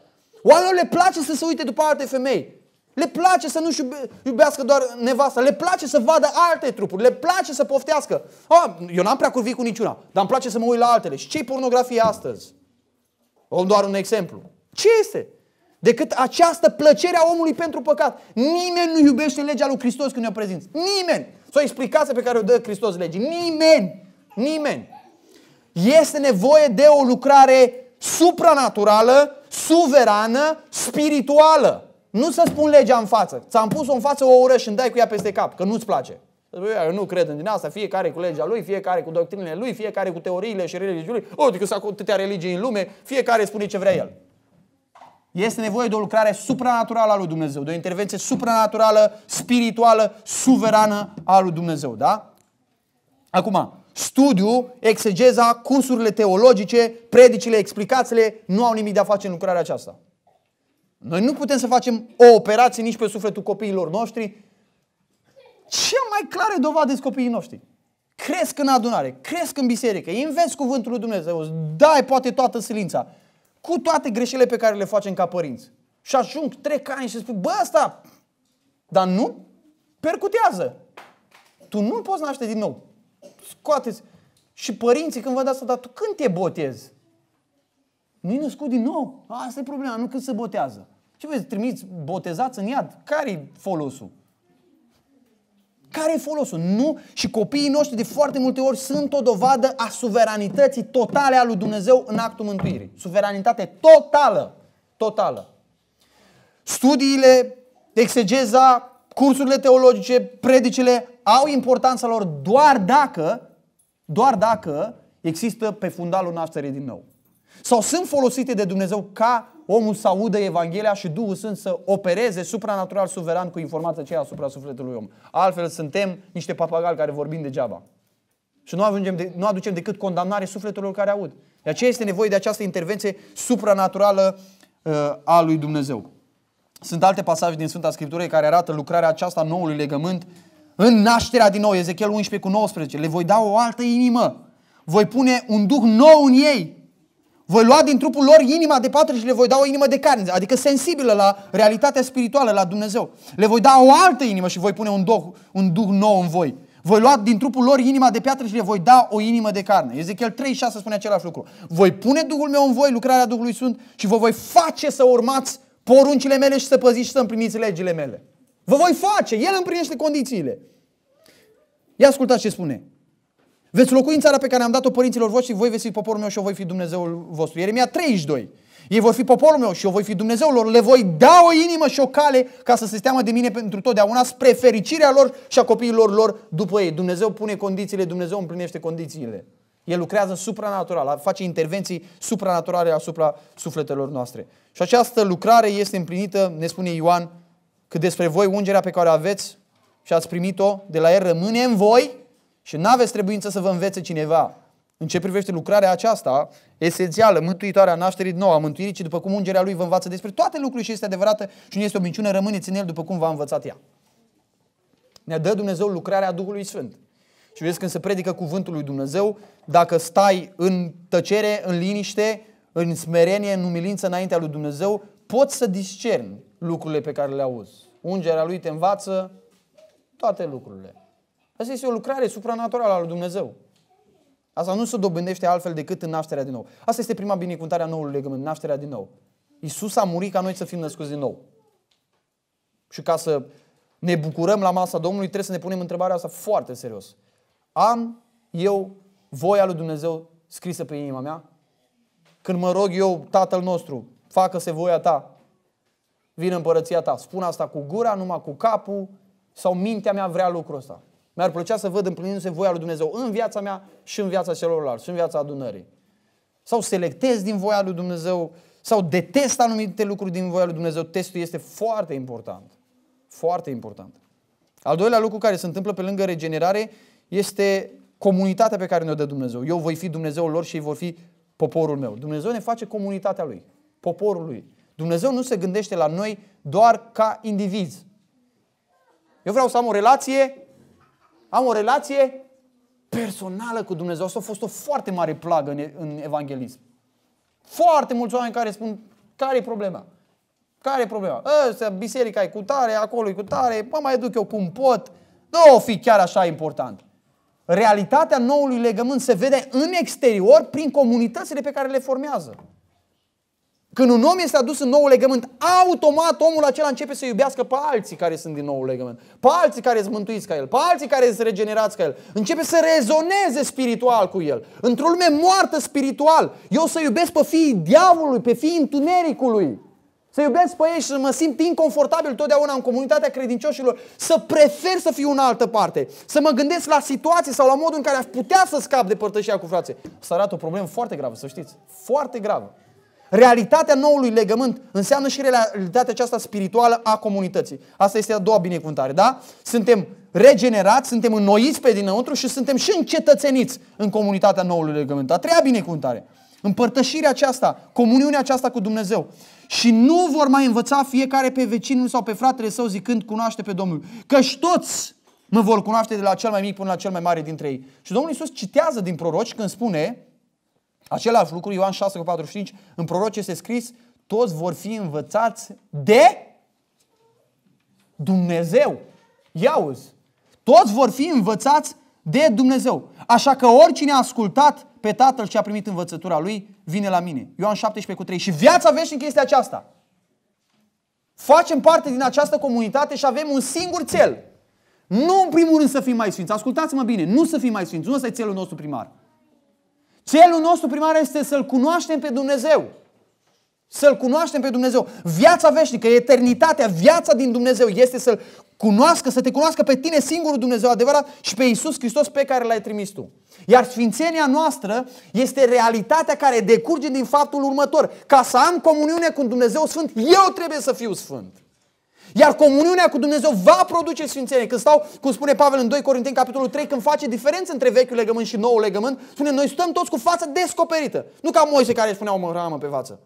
Oamenilor le place să se uite după alte femei. Le place să nu-și iubească doar nevasta. Le place să vadă alte trupuri. Le place să poftească. Ah, eu n-am prea curvit cu niciuna, dar îmi place să mă uit la altele. Și ce pornografie astăzi? Om doar un exemplu. Ce este? Decât această plăcere a omului pentru păcat. Nimeni nu iubește legea lui Hristos când ne-o prezinți. Nimeni. Sau explicația pe care o dă Hristos legii. Nimeni. Nimeni. Este nevoie de o lucrare supranaturală, suverană, spirituală. Nu să spun legea în față. Ți-am pus-o în față o oră și îmi dai cu ea peste cap, că nu-ți place. Eu nu cred în din asta, fiecare cu legea lui, fiecare cu doctrinele lui, fiecare cu teoriile și religiile lui. O, adică s-a atâtea religii în lume, fiecare spune ce vrea el. Este nevoie de o lucrare supranaturală a lui Dumnezeu, de o intervenție supranaturală, spirituală, suverană a lui Dumnezeu, da? Acum, studiu, exegeza, cursurile teologice, predicile, explicațiile nu au nimic de a face în lucrarea aceasta. Noi nu putem să facem o operație nici pe sufletul copiilor noștri. Cea mai clară dovadă copiii noștri. Cresc în adunare, cresc în biserică, invenți cuvântul lui Dumnezeu, îți dai poate toată silința, cu toate greșelile pe care le facem ca părinți. Și ajung, trec ani și spun, bă, asta, dar nu, percutează. Tu nu poți naște din nou. Scoateți. Și părinții când văd asta, dar tu când te botezi? nu e născut din nou. Asta e problema, nu când se botează. Ce vezi, trimiți botezați în iad? Care-i folosul? Care e folosul? Nu. Și copiii noștri de foarte multe ori sunt o dovadă a suveranității totale a lui Dumnezeu în actul mântuirii. Suveranitate totală. Totală. Studiile, exegeza, cursurile teologice, predicile au importanța lor doar dacă, doar dacă există pe fundalul nașterii din nou. Sau sunt folosite de Dumnezeu ca omul să audă Evanghelia și Duhul Sfânt să opereze supranatural suveran cu informația aceea asupra sufletului om. Altfel suntem niște papagali care vorbim degeaba. Și nu, ajungem de, nu aducem decât condamnare sufletelor care aud. De aceea este nevoie de această intervenție supranaturală uh, a lui Dumnezeu. Sunt alte pasaje din Sfânta Scriptură care arată lucrarea aceasta noului legământ în nașterea din nou, Ezechiel 11 cu 19. Le voi da o altă inimă. Voi pune un duh nou în ei voi lua din trupul lor inima de patru și le voi da o inimă de carne, adică sensibilă la realitatea spirituală, la Dumnezeu. Le voi da o altă inimă și voi pune un duh, un duh nou în voi. Voi lua din trupul lor inima de piatră și le voi da o inimă de carne. Ezechiel 3,6 spune același lucru. Voi pune Duhul meu în voi, lucrarea Duhului Sfânt și vă voi face să urmați poruncile mele și să păziți și să împliniți legile mele. Vă voi face, El împlinește condițiile. Ia ascultați ce spune. Veți locui în țara pe care am dat-o părinților voștri, voi veți fi poporul meu și eu voi fi Dumnezeul vostru. Ieremia 32. Ei vor fi poporul meu și eu voi fi Dumnezeul lor. Le voi da o inimă și o cale ca să se steamă de mine pentru totdeauna spre fericirea lor și a copiilor lor după ei. Dumnezeu pune condițiile, Dumnezeu împlinește condițiile. El lucrează supranatural, face intervenții supranaturale asupra sufletelor noastre. Și această lucrare este împlinită, ne spune Ioan, că despre voi ungerea pe care o aveți și ați primit-o de la El rămâne în voi și nu aveți trebuință să vă învețe cineva. În ce privește lucrarea aceasta, esențială, mântuitoarea nașterii nouă, a mântuirii, ci după cum ungerea lui vă învață despre toate lucrurile și este adevărată și nu este o minciună, rămâneți în el după cum v-a învățat ea. Ne dă Dumnezeu lucrarea Duhului Sfânt. Și vezi când se predică cuvântul lui Dumnezeu, dacă stai în tăcere, în liniște, în smerenie, în umilință înaintea lui Dumnezeu, poți să discerni lucrurile pe care le auzi. Ungerea lui te învață toate lucrurile. Asta este o lucrare supranaturală a lui Dumnezeu. Asta nu se dobândește altfel decât în nașterea din nou. Asta este prima binecuvântare a noului legământ, nașterea din nou. Isus a murit ca noi să fim născuți din nou. Și ca să ne bucurăm la masa Domnului, trebuie să ne punem întrebarea asta foarte serios. Am eu voia lui Dumnezeu scrisă pe inima mea? Când mă rog eu, Tatăl nostru, facă-se voia ta, vin împărăția ta. Spun asta cu gura, numai cu capul sau mintea mea vrea lucrul ăsta. Mi-ar plăcea să văd împlinindu-se voia lui Dumnezeu în viața mea și în viața celorlalți și în viața adunării. Sau selectez din voia lui Dumnezeu, sau detest anumite lucruri din voia lui Dumnezeu. Testul este foarte important. Foarte important. Al doilea lucru care se întâmplă pe lângă regenerare este comunitatea pe care ne-o dă Dumnezeu. Eu voi fi Dumnezeul lor și ei vor fi poporul meu. Dumnezeu ne face comunitatea lui, poporul lui. Dumnezeu nu se gândește la noi doar ca indivizi. Eu vreau să am o relație am o relație personală cu Dumnezeu. Asta a fost o foarte mare plagă în, în evanghelism. Foarte mulți oameni care spun, care e problema? Care e problema? Ăsta, biserica e cu tare, acolo e cu tare, mă mai duc eu cum pot. Nu o fi chiar așa important. Realitatea noului legământ se vede în exterior prin comunitățile pe care le formează. Când un om este adus în nou legământ, automat omul acela începe să iubească pe alții care sunt din nou legământ, pe alții care sunt mântuiți ca el, pe alții care sunt regenerați ca el. Începe să rezoneze spiritual cu el. Într-o lume moartă spiritual, eu să iubesc pe fiii diavolului, pe fiii întunericului. Să iubesc pe ei și să mă simt inconfortabil totdeauna în comunitatea credincioșilor, să prefer să fiu în altă parte, să mă gândesc la situații sau la modul în care aș putea să scap de părtășia cu frații. Să arată o problemă foarte gravă, să știți. Foarte gravă. Realitatea noului legământ înseamnă și realitatea aceasta spirituală a comunității. Asta este a doua binecuvântare, da? Suntem regenerați, suntem înnoiți pe dinăuntru și suntem și încetățeniți în comunitatea noului legământ. A treia binecuvântare, împărtășirea aceasta, comuniunea aceasta cu Dumnezeu. Și nu vor mai învăța fiecare pe vecinul sau pe fratele său zicând cunoaște pe Domnul. Căci toți mă vor cunoaște de la cel mai mic până la cel mai mare dintre ei. Și Domnul Iisus citează din proroci când spune Același lucru, Ioan 6 45, în proroce este scris, toți vor fi învățați de Dumnezeu. Ia uzi. Toți vor fi învățați de Dumnezeu. Așa că oricine a ascultat pe Tatăl și a primit învățătura lui, vine la mine. Ioan 17 cu 3. Și viața veșnică este aceasta. Facem parte din această comunitate și avem un singur cel. Nu în primul rând să fim mai sfinți. Ascultați-mă bine, nu să fim mai sfinți. Nu ăsta e țelul nostru primar. Celul nostru primar este să-L cunoaștem pe Dumnezeu. Să-L cunoaștem pe Dumnezeu. Viața veșnică, eternitatea, viața din Dumnezeu este să-L cunoască, să te cunoască pe tine singurul Dumnezeu adevărat și pe Iisus Hristos pe care l-ai trimis tu. Iar sfințenia noastră este realitatea care decurge din faptul următor. Ca să am comuniune cu Dumnezeu Sfânt, eu trebuie să fiu Sfânt. Iar comuniunea cu Dumnezeu va produce sfințenie. Când stau, cum spune Pavel în 2 Corinteni, capitolul 3, când face diferență între vechiul legământ și noul legământ, spune, noi stăm toți cu fața descoperită. Nu ca Moise care îi spunea o ramă pe față.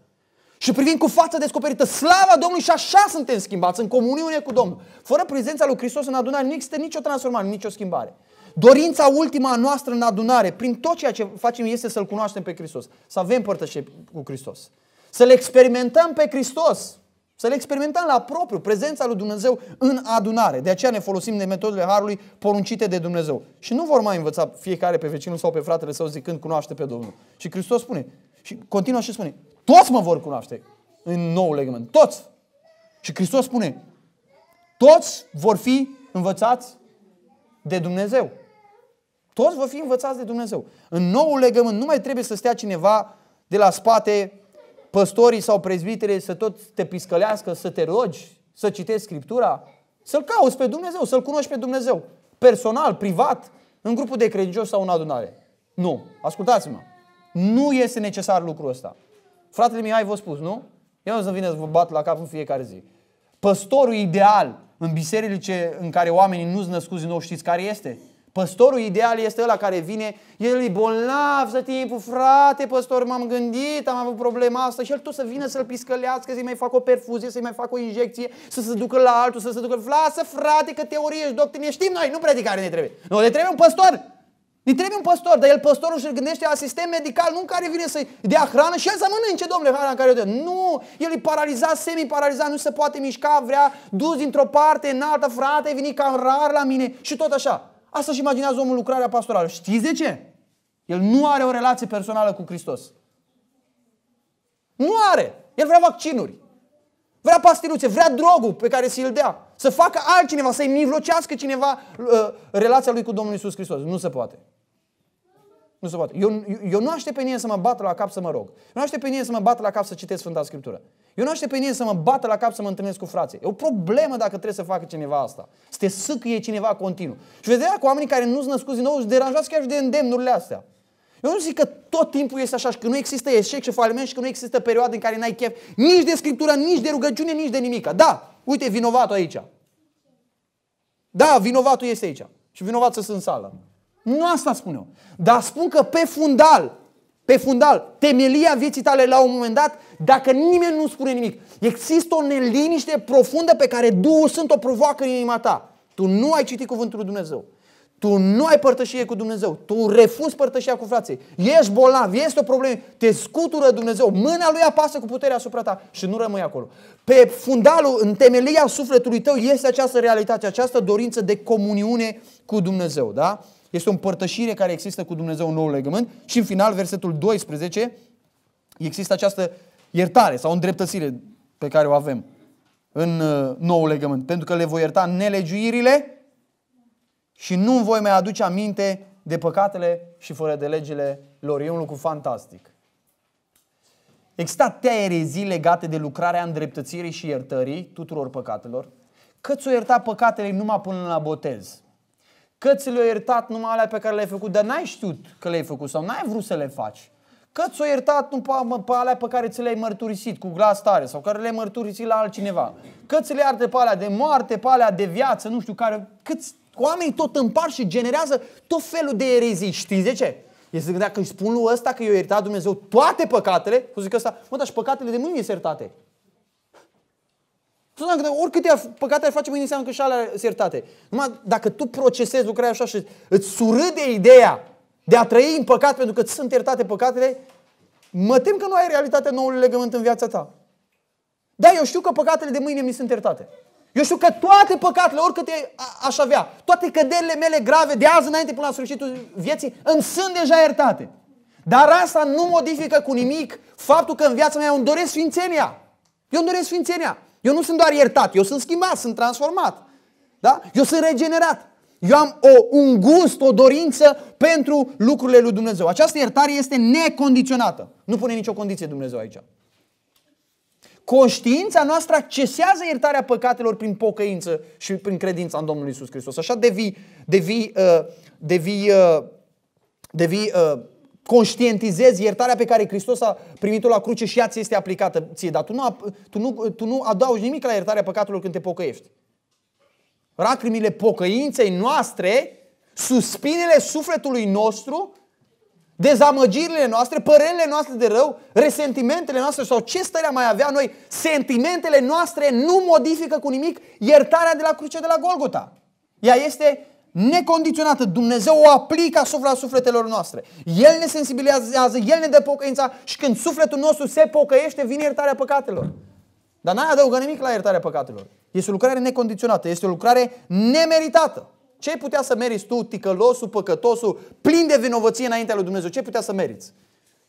Și privim cu fața descoperită slava Domnului și așa suntem schimbați în comuniune cu Domnul. Fără prezența lui Hristos în adunare nu există nicio transformare, nicio schimbare. Dorința ultima a noastră în adunare, prin tot ceea ce facem, este să-L cunoaștem pe Hristos. Să avem părtășie cu Hristos. Să-L experimentăm pe Hristos. Să le experimentăm la propriu, prezența lui Dumnezeu în adunare. De aceea ne folosim de metodele Harului poruncite de Dumnezeu. Și nu vor mai învăța fiecare pe vecinul sau pe fratele său zicând cunoaște pe Domnul. Și Hristos spune, și continuă și spune, toți mă vor cunoaște în nou legământ, toți. Și Hristos spune, toți vor fi învățați de Dumnezeu. Toți vor fi învățați de Dumnezeu. În nou legământ nu mai trebuie să stea cineva de la spate păstorii sau prezbitere să tot te piscălească, să te rogi, să citești Scriptura, să-L cauți pe Dumnezeu, să-L cunoști pe Dumnezeu, personal, privat, în grupul de credincioși sau în adunare. Nu. Ascultați-mă. Nu este necesar lucrul ăsta. Fratele Mihai v-a spus, nu? Eu nu să vine să vă bat la cap în fiecare zi. Păstorul ideal în bisericile în care oamenii nu-s născuți nou știți care este? Păstorul ideal este ăla care vine, el e bolnav să timpul, frate, păstor, m-am gândit, am avut problema asta și el tot să vină să-l piscălească, să-i mai facă o perfuzie, să-i mai facă o injecție, să se ducă la altul, să se ducă, lasă frate că teorie și doctrine, știm noi, nu predicare ne trebuie. Nu, ne trebuie un păstor, ne trebuie un păstor, dar el păstorul și gândește la sistem medical, nu care vine să-i dea hrană și el să mănânce, domnule, hrana în care o dă. Nu, el e paralizat, semi-paralizat, nu se poate mișca, vrea dus dintr-o parte în alta, frate, vine cam rar la mine și tot așa. Asta și imaginează omul lucrarea pastorală. Știți de ce? El nu are o relație personală cu Hristos. Nu are. El vrea vaccinuri. Vrea pastiluțe, vrea drogul pe care ți-l dea. Să facă altcineva, să-i mivlocească cineva uh, relația lui cu Domnul Isus Hristos. Nu se poate. Nu se poate. Eu, eu nu aștept pe nimeni să mă bată la cap să mă rog. Eu nu aștept pe nimeni să mă bată la cap să citesc Sfânta Scriptură. Eu nu aștept pe nimeni să mă bată la cap să mă întâlnesc cu frații. E o problemă dacă trebuie să facă cineva asta. Să te sâcâie cineva continuu. Și vedea cu oamenii care nu sunt născuți din nou și deranjați chiar și de îndemnurile astea. Eu nu zic că tot timpul este așa și că nu există eșec și faliment și că nu există perioade în care n-ai chef nici de scriptură, nici de rugăciune, nici de nimic. Da, uite, vinovatul aici. Da, vinovatul este aici. Și să sunt în sală. Nu asta spun eu. Dar spun că pe fundal, pe fundal, temelia vieții tale la un moment dat, dacă nimeni nu spune nimic, există o neliniște profundă pe care Duhul Sfânt o provoacă în inima ta. Tu nu ai citit cuvântul lui Dumnezeu. Tu nu ai părtășie cu Dumnezeu. Tu refuzi părtășia cu frații. Ești bolnav, este o problemă. Te scutură Dumnezeu. Mâna lui apasă cu puterea asupra ta și nu rămâi acolo. Pe fundalul, în temelia sufletului tău este această realitate, această dorință de comuniune cu Dumnezeu. Da? Este o împărtășire care există cu Dumnezeu în nou legământ. Și în final, versetul 12, există această iertare sau îndreptățire pe care o avem în uh, nou legământ. Pentru că le voi ierta nelegiuirile și nu voi mai aduce aminte de păcatele și fără de legile lor. E un lucru fantastic. Există atâtea erezii legate de lucrarea îndreptățirii și iertării tuturor păcatelor, cât s-o ierta păcatele numai până la botez. Că ți le ai iertat numai alea pe care le-ai făcut, dar n-ai știut că le-ai făcut sau n-ai vrut să le faci. Că ți-o iertat nu pe, pe alea pe care ți le-ai mărturisit cu glas tare sau care le-ai mărturisit la altcineva. Că ți le iartă pe alea de moarte, pe alea de viață, nu știu care. Câți oamenii tot împar și generează tot felul de erezii. Știți de ce? Este că dacă îi spun lui ăsta că i-a iertat Dumnezeu toate păcatele, o zic ăsta, mă, dar și păcatele de mâini sunt iertate. Că oricât ar, păcate ai face, mâine înseamnă că și alea sunt iertate. Numai dacă tu procesezi lucrarea așa și îți surâde ideea de a trăi în păcat pentru că ți sunt iertate păcatele, mă tem că nu ai realitatea noului legământ în viața ta. Da, eu știu că păcatele de mâine mi sunt iertate. Eu știu că toate păcatele, e, aș avea, toate căderile mele grave de azi înainte până la sfârșitul vieții, îmi sunt deja iertate. Dar asta nu modifică cu nimic faptul că în viața mea îmi doresc sfințenia. Eu îmi doresc sfințenia. Eu nu sunt doar iertat, eu sunt schimbat, sunt transformat. Da? Eu sunt regenerat. Eu am o, un gust, o dorință pentru lucrurile lui Dumnezeu. Această iertare este necondiționată. Nu pune nicio condiție Dumnezeu aici. Conștiința noastră accesează iertarea păcatelor prin pocăință și prin credința în Domnul Isus Hristos. Așa devii, devii, uh, devii, uh, devii uh, conștientizezi iertarea pe care Hristos a primit-o la cruce și ea ți este aplicată ție, dar tu nu, tu nu, tu nu adaugi nimic la iertarea păcatelor când te pocăiești. Racrimile pocăinței noastre, suspinele sufletului nostru, dezamăgirile noastre, părerile noastre de rău, resentimentele noastre sau ce stări mai avea noi, sentimentele noastre nu modifică cu nimic iertarea de la cruce de la Golgota. Ea este necondiționată. Dumnezeu o aplică asupra sufletelor noastre. El ne sensibilizează, El ne dă pocăința și când sufletul nostru se pocăiește, vine iertarea păcatelor. Dar n-ai adăugat nimic la iertarea păcatelor. Este o lucrare necondiționată, este o lucrare nemeritată. Ce putea să meriți tu, ticălosul, păcătosul, plin de vinovăție înaintea lui Dumnezeu? Ce putea să meriți?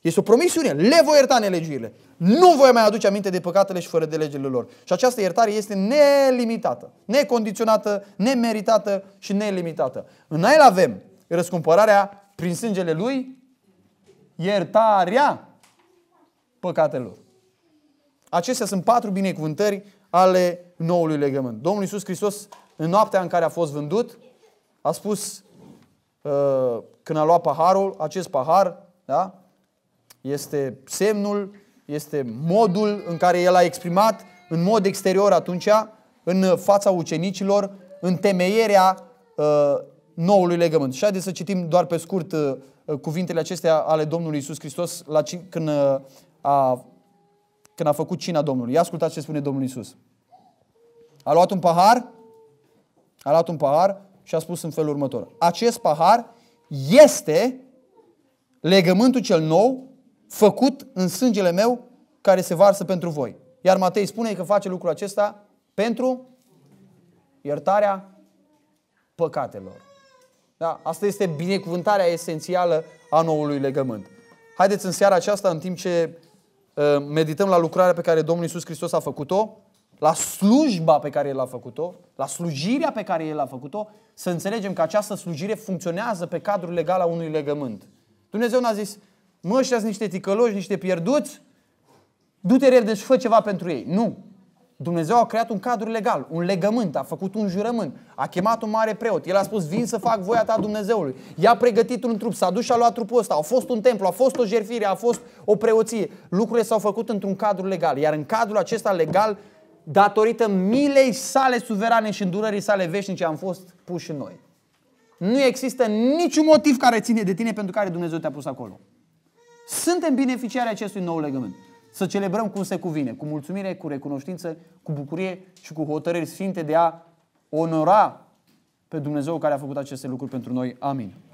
Este o promisiune. Le voi ierta nelegiurile. Nu voi mai aduce aminte de păcatele și fără de legile lor. Și această iertare este nelimitată, necondiționată, nemeritată și nelimitată. În el avem răscumpărarea prin sângele lui, iertarea păcatelor. Acestea sunt patru binecuvântări ale noului legământ. Domnul Iisus Hristos, în noaptea în care a fost vândut, a spus, uh, când a luat paharul, acest pahar, da? este semnul, este modul în care el a exprimat în mod exterior atunci, în fața ucenicilor, întemeierea uh, noului legământ. Și haideți să citim doar pe scurt uh, cuvintele acestea ale Domnului Isus Hristos la, când, uh, a, când a făcut cina Domnului. Ia ascultați ce spune Domnul Isus. A luat un pahar, a luat un pahar și a spus în felul următor. Acest pahar este legământul cel nou făcut în sângele meu care se varsă pentru voi. Iar Matei spune că face lucrul acesta pentru iertarea păcatelor. Da? Asta este binecuvântarea esențială a noului legământ. Haideți în seara aceasta, în timp ce uh, medităm la lucrarea pe care Domnul Iisus Hristos a făcut-o, la slujba pe care El a făcut-o, la slujirea pe care El a făcut-o, să înțelegem că această slujire funcționează pe cadrul legal al unui legământ. Dumnezeu n-a zis, Mă, ăștia sunt niște ticăloși, niște pierduți. Du-te repede și fă ceva pentru ei. Nu. Dumnezeu a creat un cadru legal, un legământ, a făcut un jurământ, a chemat un mare preot. El a spus, vin să fac voia ta Dumnezeului. I-a pregătit un trup, s-a dus și a luat trupul ăsta. A fost un templu, a fost o jertfire, a fost o preoție. Lucrurile s-au făcut într-un cadru legal. Iar în cadrul acesta legal, datorită milei sale suverane și îndurării sale veșnice, am fost puși în noi. Nu există niciun motiv care ține de tine pentru care Dumnezeu te-a pus acolo. Suntem beneficiari acestui nou legământ. Să celebrăm cum se cuvine, cu mulțumire, cu recunoștință, cu bucurie și cu hotărâri sfinte de a onora pe Dumnezeu care a făcut aceste lucruri pentru noi. Amin.